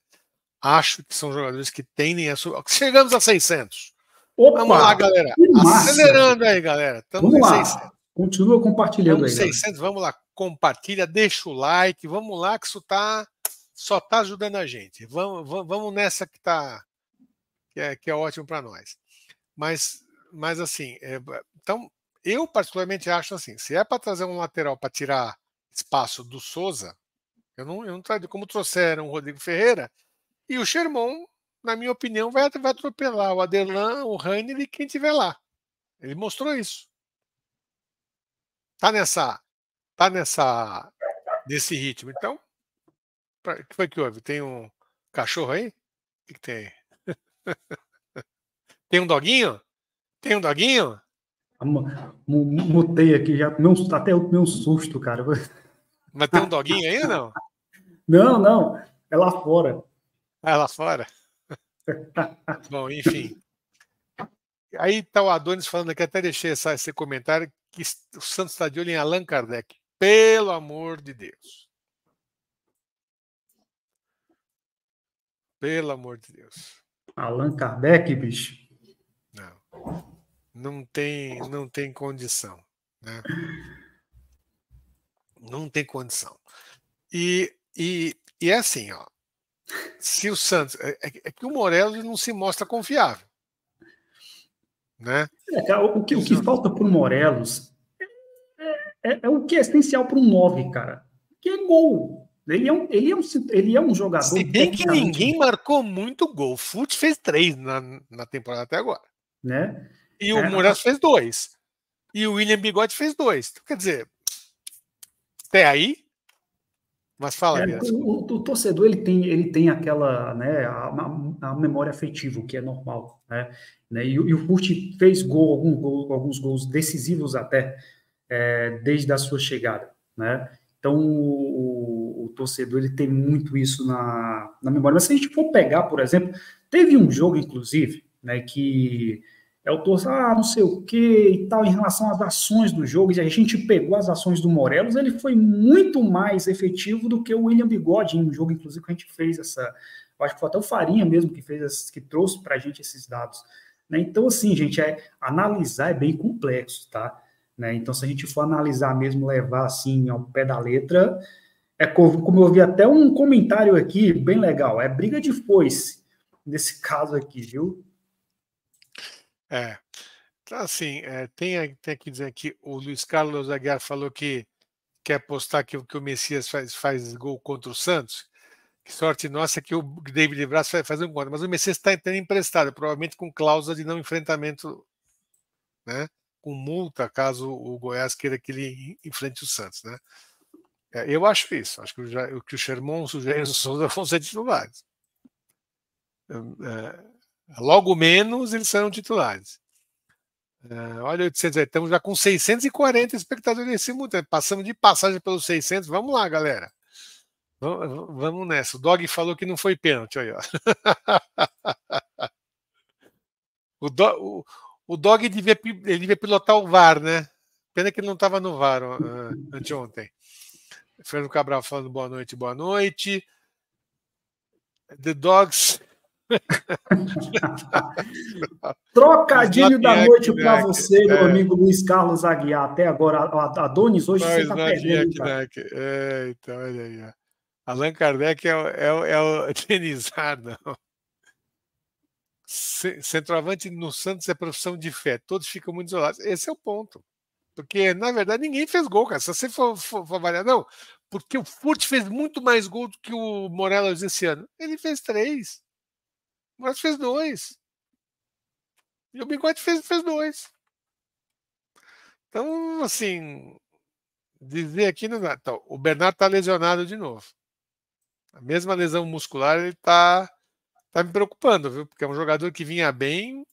Acho que são jogadores que tendem a subir. Chegamos a 600. Opa, Vamos lá, galera. Acelerando aí, galera. Estamos em 600. Continua compartilhando Estamos aí. 600, vamos lá. Compartilha, deixa o like. Vamos lá, que isso tá, só está ajudando a gente. Vamos, vamos, vamos nessa que tá que é, que é ótimo para nós. Mas mas assim, é, então eu particularmente acho assim, se é para trazer um lateral para tirar espaço do Souza, eu não, eu não trago como trouxeram o Rodrigo Ferreira e o Sherman, na minha opinião, vai, vai atropelar o Adelan, o Rainer e quem tiver lá. Ele mostrou isso. Tá nessa, tá nessa, nesse ritmo. Então, pra, o que foi que houve? Tem um cachorro aí? O que, que tem? Aí? tem um doguinho? Tem um doguinho? Mutei aqui já, meu, até o meu susto, cara. Mas tem um doguinho aí não? Não, não. É lá fora. Ah, é lá fora? Bom, enfim. Aí tá o Adonis falando aqui, até deixei essa, esse comentário, que o Santos está de olho em Allan Kardec. Pelo amor de Deus. Pelo amor de Deus. Allan Kardec, bicho? Não não tem, não tem condição. Né? Não tem condição. E, e, e é assim, ó. Se o Santos. É, é, é que o Morelos não se mostra confiável. Né? É, cara, tá, o, que, o que falta para o Morelos é, é, é, o que é essencial para um 9, cara. Que é gol. Ele é um, ele é um, ele é um jogador. Se bem que ninguém marcou muito gol. O Fute fez três na, na temporada até agora. Né? E o é. Murat fez dois. E o William Bigode fez dois. Então, quer dizer, até aí. Mas fala, é, o, o, torcedor ele tem, ele tem aquela né, a, a memória afetiva, o que é normal. Né? E, né, e, o Curti fez gol, algum gol, alguns gols decisivos até é, desde a sua chegada. Né? Então o, o, o, torcedor ele tem muito isso na, na memória. Mas se a gente for pegar, por exemplo, teve um jogo, inclusive, né, que é o torcedor, ah, não sei o que e tal, em relação às ações do jogo. E a gente pegou as ações do Morelos, ele foi muito mais efetivo do que o William Bigode, em um jogo, inclusive, que a gente fez essa. acho que foi até o Farinha mesmo que fez, que trouxe para a gente esses dados. Né? Então, assim, gente, é, analisar é bem complexo, tá? Né? Então, se a gente for analisar mesmo, levar assim ao pé da letra, é como eu vi até um comentário aqui, bem legal, é briga de foice, nesse caso aqui, viu? É. Então, assim, é, tem, tem que dizer que o Luiz Carlos Aguiar falou que quer apostar que, que o Messias faz, faz gol contra o Santos. Que sorte nossa que o David Braz vai fazer um gol. Mas o Messias está entrando emprestado, provavelmente com cláusula de não enfrentamento, né? com multa, caso o Goiás queira que ele enfrente o Santos. Né? É, eu acho isso. Acho que o, que o Sherman sugere o Souza vão ser titulares. É, Logo menos eles serão titulares. Uh, olha, 800, estamos já com 640 espectadores nesse mundo. Né? Passamos de passagem pelos 600. Vamos lá, galera. Vamos, vamos nessa. O Dog falou que não foi pênalti. o, do, o, o, Dog devia, ele devia pilotar o VAR, né? Pena que ele não estava no VAR uh, ah, anteontem. Fernando Cabral falando boa noite, boa noite. The Dogs Trocadilho da noite para né, você, meu é. amigo Luiz Carlos Aguiar. Até agora, Adonis, hoje Mas, você está perdendo. É, é, então, olha aí. Allan Kardec é, o, é, o, é o Denizar, não. Centroavante no Santos é profissão de fé. Todos ficam muito isolados. Esse é o ponto. Porque, na verdade, ninguém fez gol, cara. Se você for, for, for avaliar, não. Porque o Furt fez muito mais gol do que o Morelos esse ano. Ele fez três. O Moraes fez dois. E o Bigode fez, fez dois. Então, assim, dizer aqui não né, Então, o Bernardo está lesionado de novo. A mesma lesão muscular, ele está tá me preocupando, viu? Porque é um jogador que vinha bem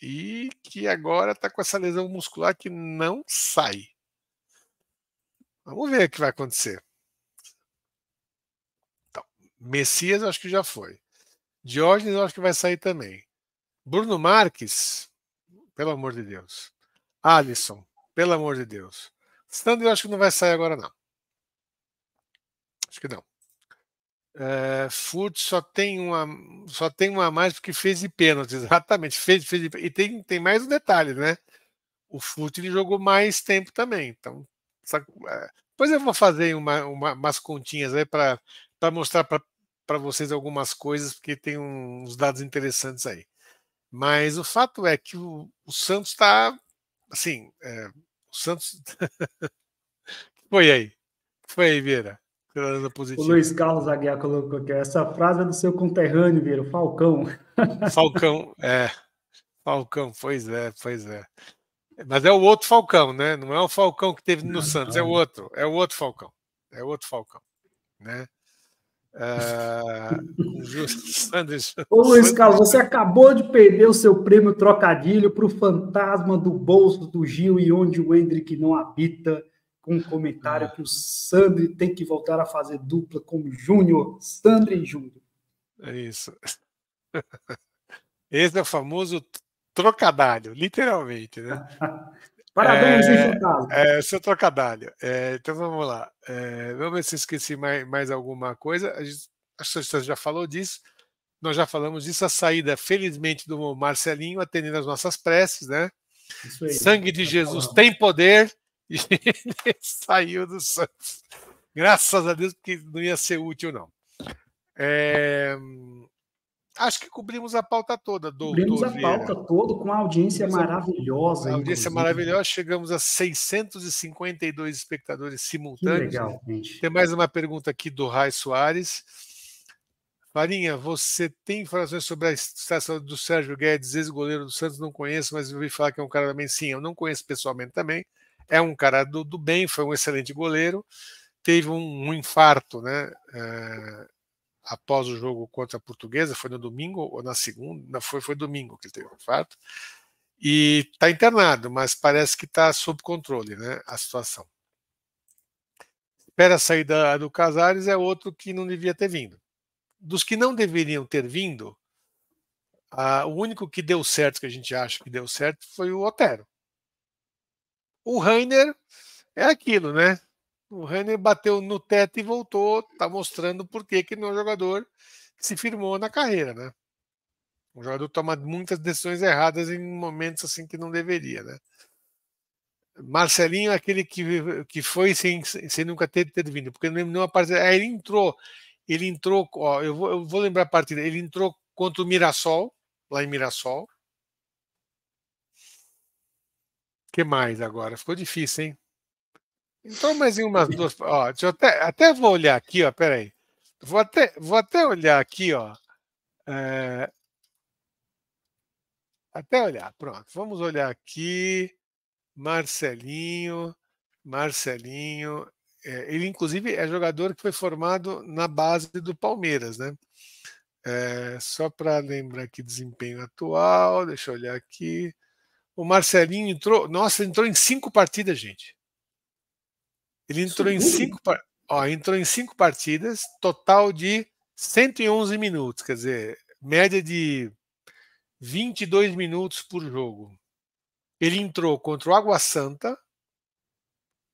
e que agora está com essa lesão muscular que não sai. Vamos ver o que vai acontecer. Então, Messias, acho que já foi. Diógenes, eu acho que vai sair também. Bruno Marques, pelo amor de Deus. Alisson, pelo amor de Deus. Stanley, eu acho que não vai sair agora, não. Acho que não. É, Furt só tem uma só tem uma a mais porque fez de pênalti, exatamente. Fez, fez de, e tem, tem mais um detalhe, né? O Furt ele jogou mais tempo também. Então, é, depois eu vou fazer uma, uma, umas continhas aí para mostrar para para vocês algumas coisas, porque tem uns dados interessantes aí. Mas o fato é que o, o Santos está. Assim, é, o Santos. Foi aí. Foi aí, Vieira. O Luiz Carlos Aguiar colocou aqui. Essa frase é do seu conterrâneo, Vieira, Falcão. Falcão, é. Falcão, pois é, pois é. Mas é o outro Falcão, né? Não é o Falcão que teve no não, Santos, não. é o outro. É o outro Falcão. É o outro Falcão, né? Uh, Ô Luiz Carlos, você acabou de perder o seu prêmio trocadilho para o fantasma do bolso do Gil e onde o Hendrick não habita, com um comentário ah. que o Sandri tem que voltar a fazer dupla o Júnior, Sandri e Júnior. É isso. Esse é o famoso trocadilho, literalmente, né? Parabéns, é, É, seu trocadalho. É, então vamos lá. É, vamos ver se esqueci mais, mais alguma coisa. A gente, acho que você já falou disso. Nós já falamos disso. A saída, felizmente, do Marcelinho, atendendo as nossas preces, né? Aí, Sangue de tá Jesus falando. tem poder. E ele saiu do Santos. Graças a Deus, porque não ia ser útil, não. É, Acho que cobrimos a pauta toda, doutor. Cobrimos a pauta toda com uma audiência maravilhosa. A audiência inclusive. Né? maravilhosa. Chegamos a 652 espectadores simultâneos. Que legal, gente. Tem mais uma pergunta aqui do Rai Soares. Marinha, você tem informações sobre a situação do Sérgio Guedes, ex-goleiro do Santos? Não conheço, mas ouvi falar que é um cara também. Sim, eu não conheço pessoalmente também. É um cara do, do bem, foi um excelente goleiro. Teve um, um infarto, né? Uh, após o jogo contra a Portuguesa, foi no domingo ou na segunda? foi, foi domingo que ele teve o infarto. E está internado, mas parece que está sob controle né, a situação. Espera a saída do Casares é outro que não devia ter vindo. Dos que não deveriam ter vindo, a, o único que deu certo, que a gente acha que deu certo, foi o Otero. O Rainer é aquilo, né? o Renner bateu no teto e voltou, tá mostrando por que que não é um jogador que se firmou na carreira, né? Um jogador toma muitas decisões erradas em momentos assim que não deveria, né? Marcelinho é aquele que, que foi sem, sem nunca ter, ter vindo, porque não nenhuma partida. Aí é, ele entrou, ele entrou, ó, eu vou, eu vou lembrar a partida, ele entrou contra o Mirassol, lá em Mirassol. que mais agora? Ficou difícil, hein? Então, mais em umas duas. Ó, deixa eu até, até vou olhar aqui, ó. Peraí. Vou até, vou até olhar aqui, ó. É... Até olhar, pronto. Vamos olhar aqui. Marcelinho. Marcelinho. É, ele, inclusive, é jogador que foi formado na base do Palmeiras, né? É, só para lembrar aqui desempenho atual, deixa eu olhar aqui. O Marcelinho entrou. Nossa, entrou em cinco partidas, gente. Ele entrou em cinco, ó, entrou em cinco partidas, total de 111 minutos, quer dizer, média de 22 minutos por jogo. Ele entrou contra o Água Santa,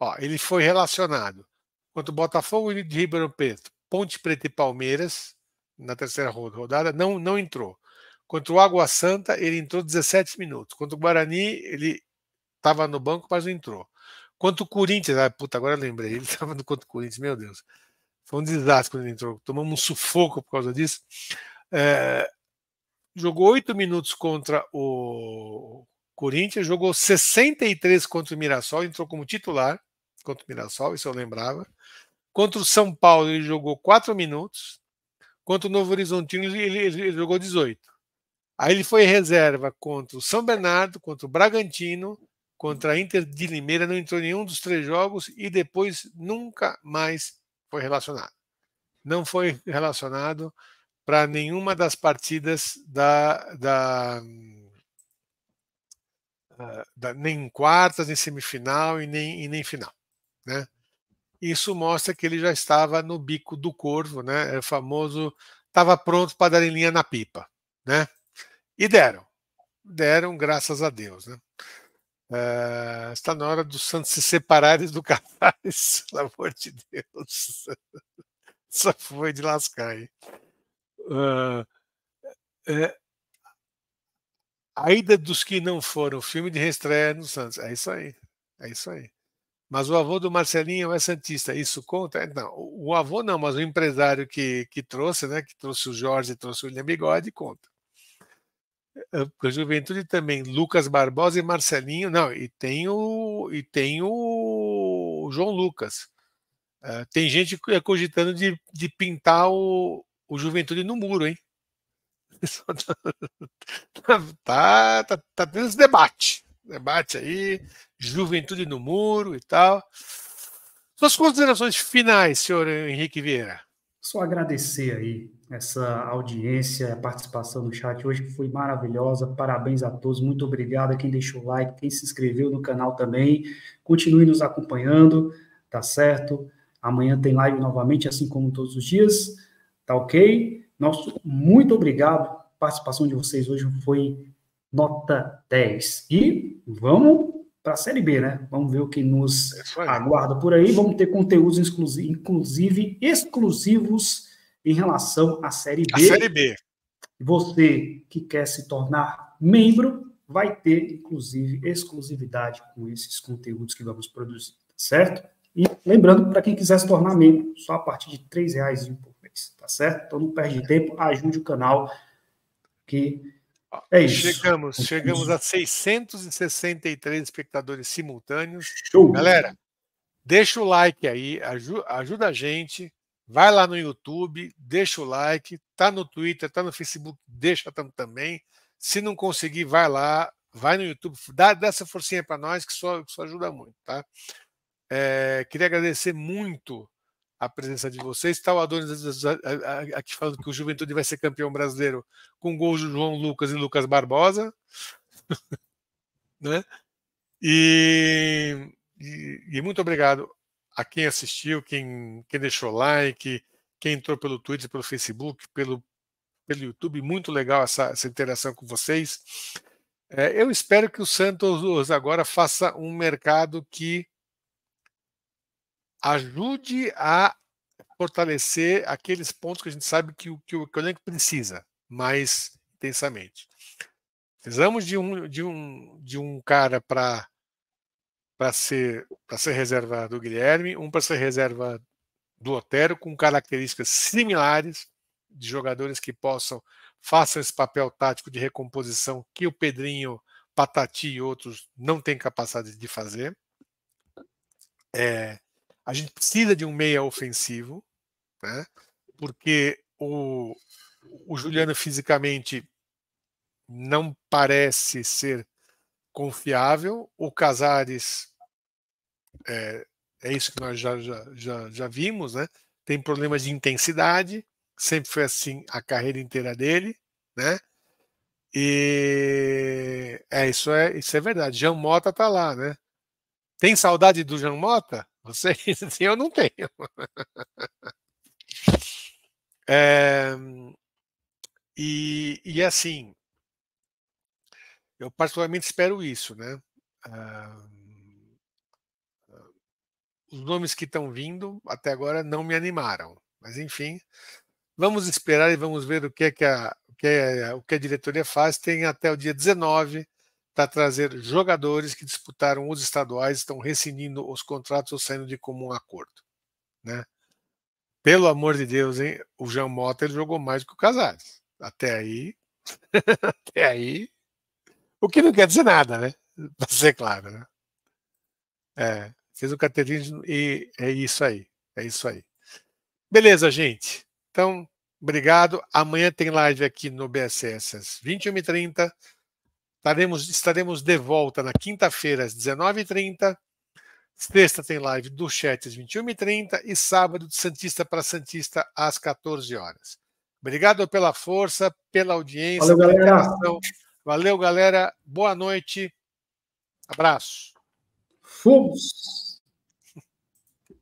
ó, ele foi relacionado contra o Botafogo de Ribeirão Preto, Ponte Preta e Palmeiras na terceira rodada, não, não entrou. Contra o Água Santa, ele entrou 17 minutos. Contra o Guarani, ele estava no banco, mas não entrou. Quanto o Corinthians, ah, puta, agora lembrei, ele estava no quanto o Corinthians, meu Deus. Foi um desastre quando ele entrou, tomamos um sufoco por causa disso. É, jogou oito minutos contra o Corinthians, jogou 63 contra o Mirassol, entrou como titular contra o Mirassol, isso eu lembrava. Contra o São Paulo, ele jogou quatro minutos. Contra o Novo Horizontino, ele, ele, ele jogou 18. Aí ele foi reserva contra o São Bernardo, contra o Bragantino, contra a Inter de Limeira, não entrou em nenhum dos três jogos e depois nunca mais foi relacionado. Não foi relacionado para nenhuma das partidas da, da, ah, da, nem quartas, nem semifinal e nem, e nem final. Né? Isso mostra que ele já estava no bico do corvo, né? É famoso, estava pronto para dar em linha na pipa, né? E deram, deram graças a Deus, né? Uh, está na hora dos santos se separarem do capaz, pelo amor de Deus. Só foi de lascar, hein? Uh, é, a ida dos que não foram, filme de reestreia no Santos. É isso aí. É isso aí. Mas o avô do Marcelinho é Santista, isso conta? É, não, o avô não, mas o empresário que, que trouxe, né? Que trouxe o Jorge, trouxe o William Bigode, conta. É, a Juventude também, Lucas Barbosa e Marcelinho, não, e tem o, e tem o João Lucas. Uh, tem gente é cogitando de, de pintar o, o Juventude no muro, hein? tá, tá, tá tendo esse debate. Debate aí, Juventude no muro e tal. Suas considerações finais, senhor Henrique Vieira. Só agradecer aí essa audiência, a participação no chat hoje, que foi maravilhosa. Parabéns a todos, muito obrigado a quem deixou o like, quem se inscreveu no canal também. Continue nos acompanhando, tá certo? Amanhã tem live novamente, assim como todos os dias, tá ok? Nosso muito obrigado. A participação de vocês hoje foi nota 10. E vamos para a Série B, né? Vamos ver o que nos é aguarda por aí. Vamos ter conteúdos, inclusive, exclusivos em relação à Série B. A Série B. Você que quer se tornar membro vai ter, inclusive, exclusividade com esses conteúdos que vamos produzir, tá certo? E lembrando, para quem quiser se tornar membro, só a partir de R$ reais por mês, tá certo? Então não perde tempo, ajude o canal que é isso. Chegamos, é chegamos a 663 espectadores simultâneos. Show. Galera, deixa o like aí, ajuda, a gente. Vai lá no YouTube, deixa o like. Tá no Twitter, tá no Facebook, deixa também. Se não conseguir, vai lá, vai no YouTube, dá, essa forcinha para nós que só, que só ajuda muito, tá? É, queria agradecer muito a presença de vocês. Está o Adonis aqui falando que o Juventude vai ser campeão brasileiro com gols de João Lucas e Lucas Barbosa. né? E, e, e, muito obrigado a quem assistiu, quem, quem deixou like, quem entrou pelo Twitter, pelo Facebook, pelo, pelo YouTube. Muito legal essa, essa interação com vocês. É, eu espero que o Santos agora faça um mercado que ajude a fortalecer aqueles pontos que a gente sabe que, que o, que o elenco precisa mais intensamente. Precisamos de um, de um, de um cara para para ser para ser reserva do Guilherme, um para ser reserva do Otero, com características similares de jogadores que possam façam esse papel tático de recomposição que o Pedrinho, Patati e outros não têm capacidade de fazer. É, a gente precisa de um meia ofensivo, né? porque o, o Juliano fisicamente não parece ser confiável. O Casares é, é isso que nós já, já, já, já vimos, né? Tem problemas de intensidade, sempre foi assim a carreira inteira dele, né? E é isso é isso é verdade. Jean Mota tá lá, né? Tem saudade do Jean Mota? vocês eu não tenho. É, e, e é assim, eu particularmente espero isso, né? Ah, os nomes que estão vindo até agora não me animaram, mas enfim, vamos esperar e vamos ver o que é que a, o que, é, o que a diretoria faz. Tem até o dia 19 para trazer jogadores que disputaram os estaduais, estão rescindindo os contratos ou saindo de comum acordo. Né? Pelo amor de Deus, hein? O Jean Mota ele jogou mais do que o Casares. Até aí. até aí. O que não quer dizer nada, né? Para ser claro, né? É, fez o carteirinho e é isso aí. É isso aí. Beleza, gente. Então, obrigado. Amanhã tem live aqui no BSS às 21h30. Estaremos, estaremos de volta na quinta-feira, às 19h30. Sexta tem live do chat às 21h30 e sábado de Santista para Santista às 14 horas. Obrigado pela força, pela audiência, Valeu, pela galera. Valeu, galera. Boa noite. Abraço. Fomos.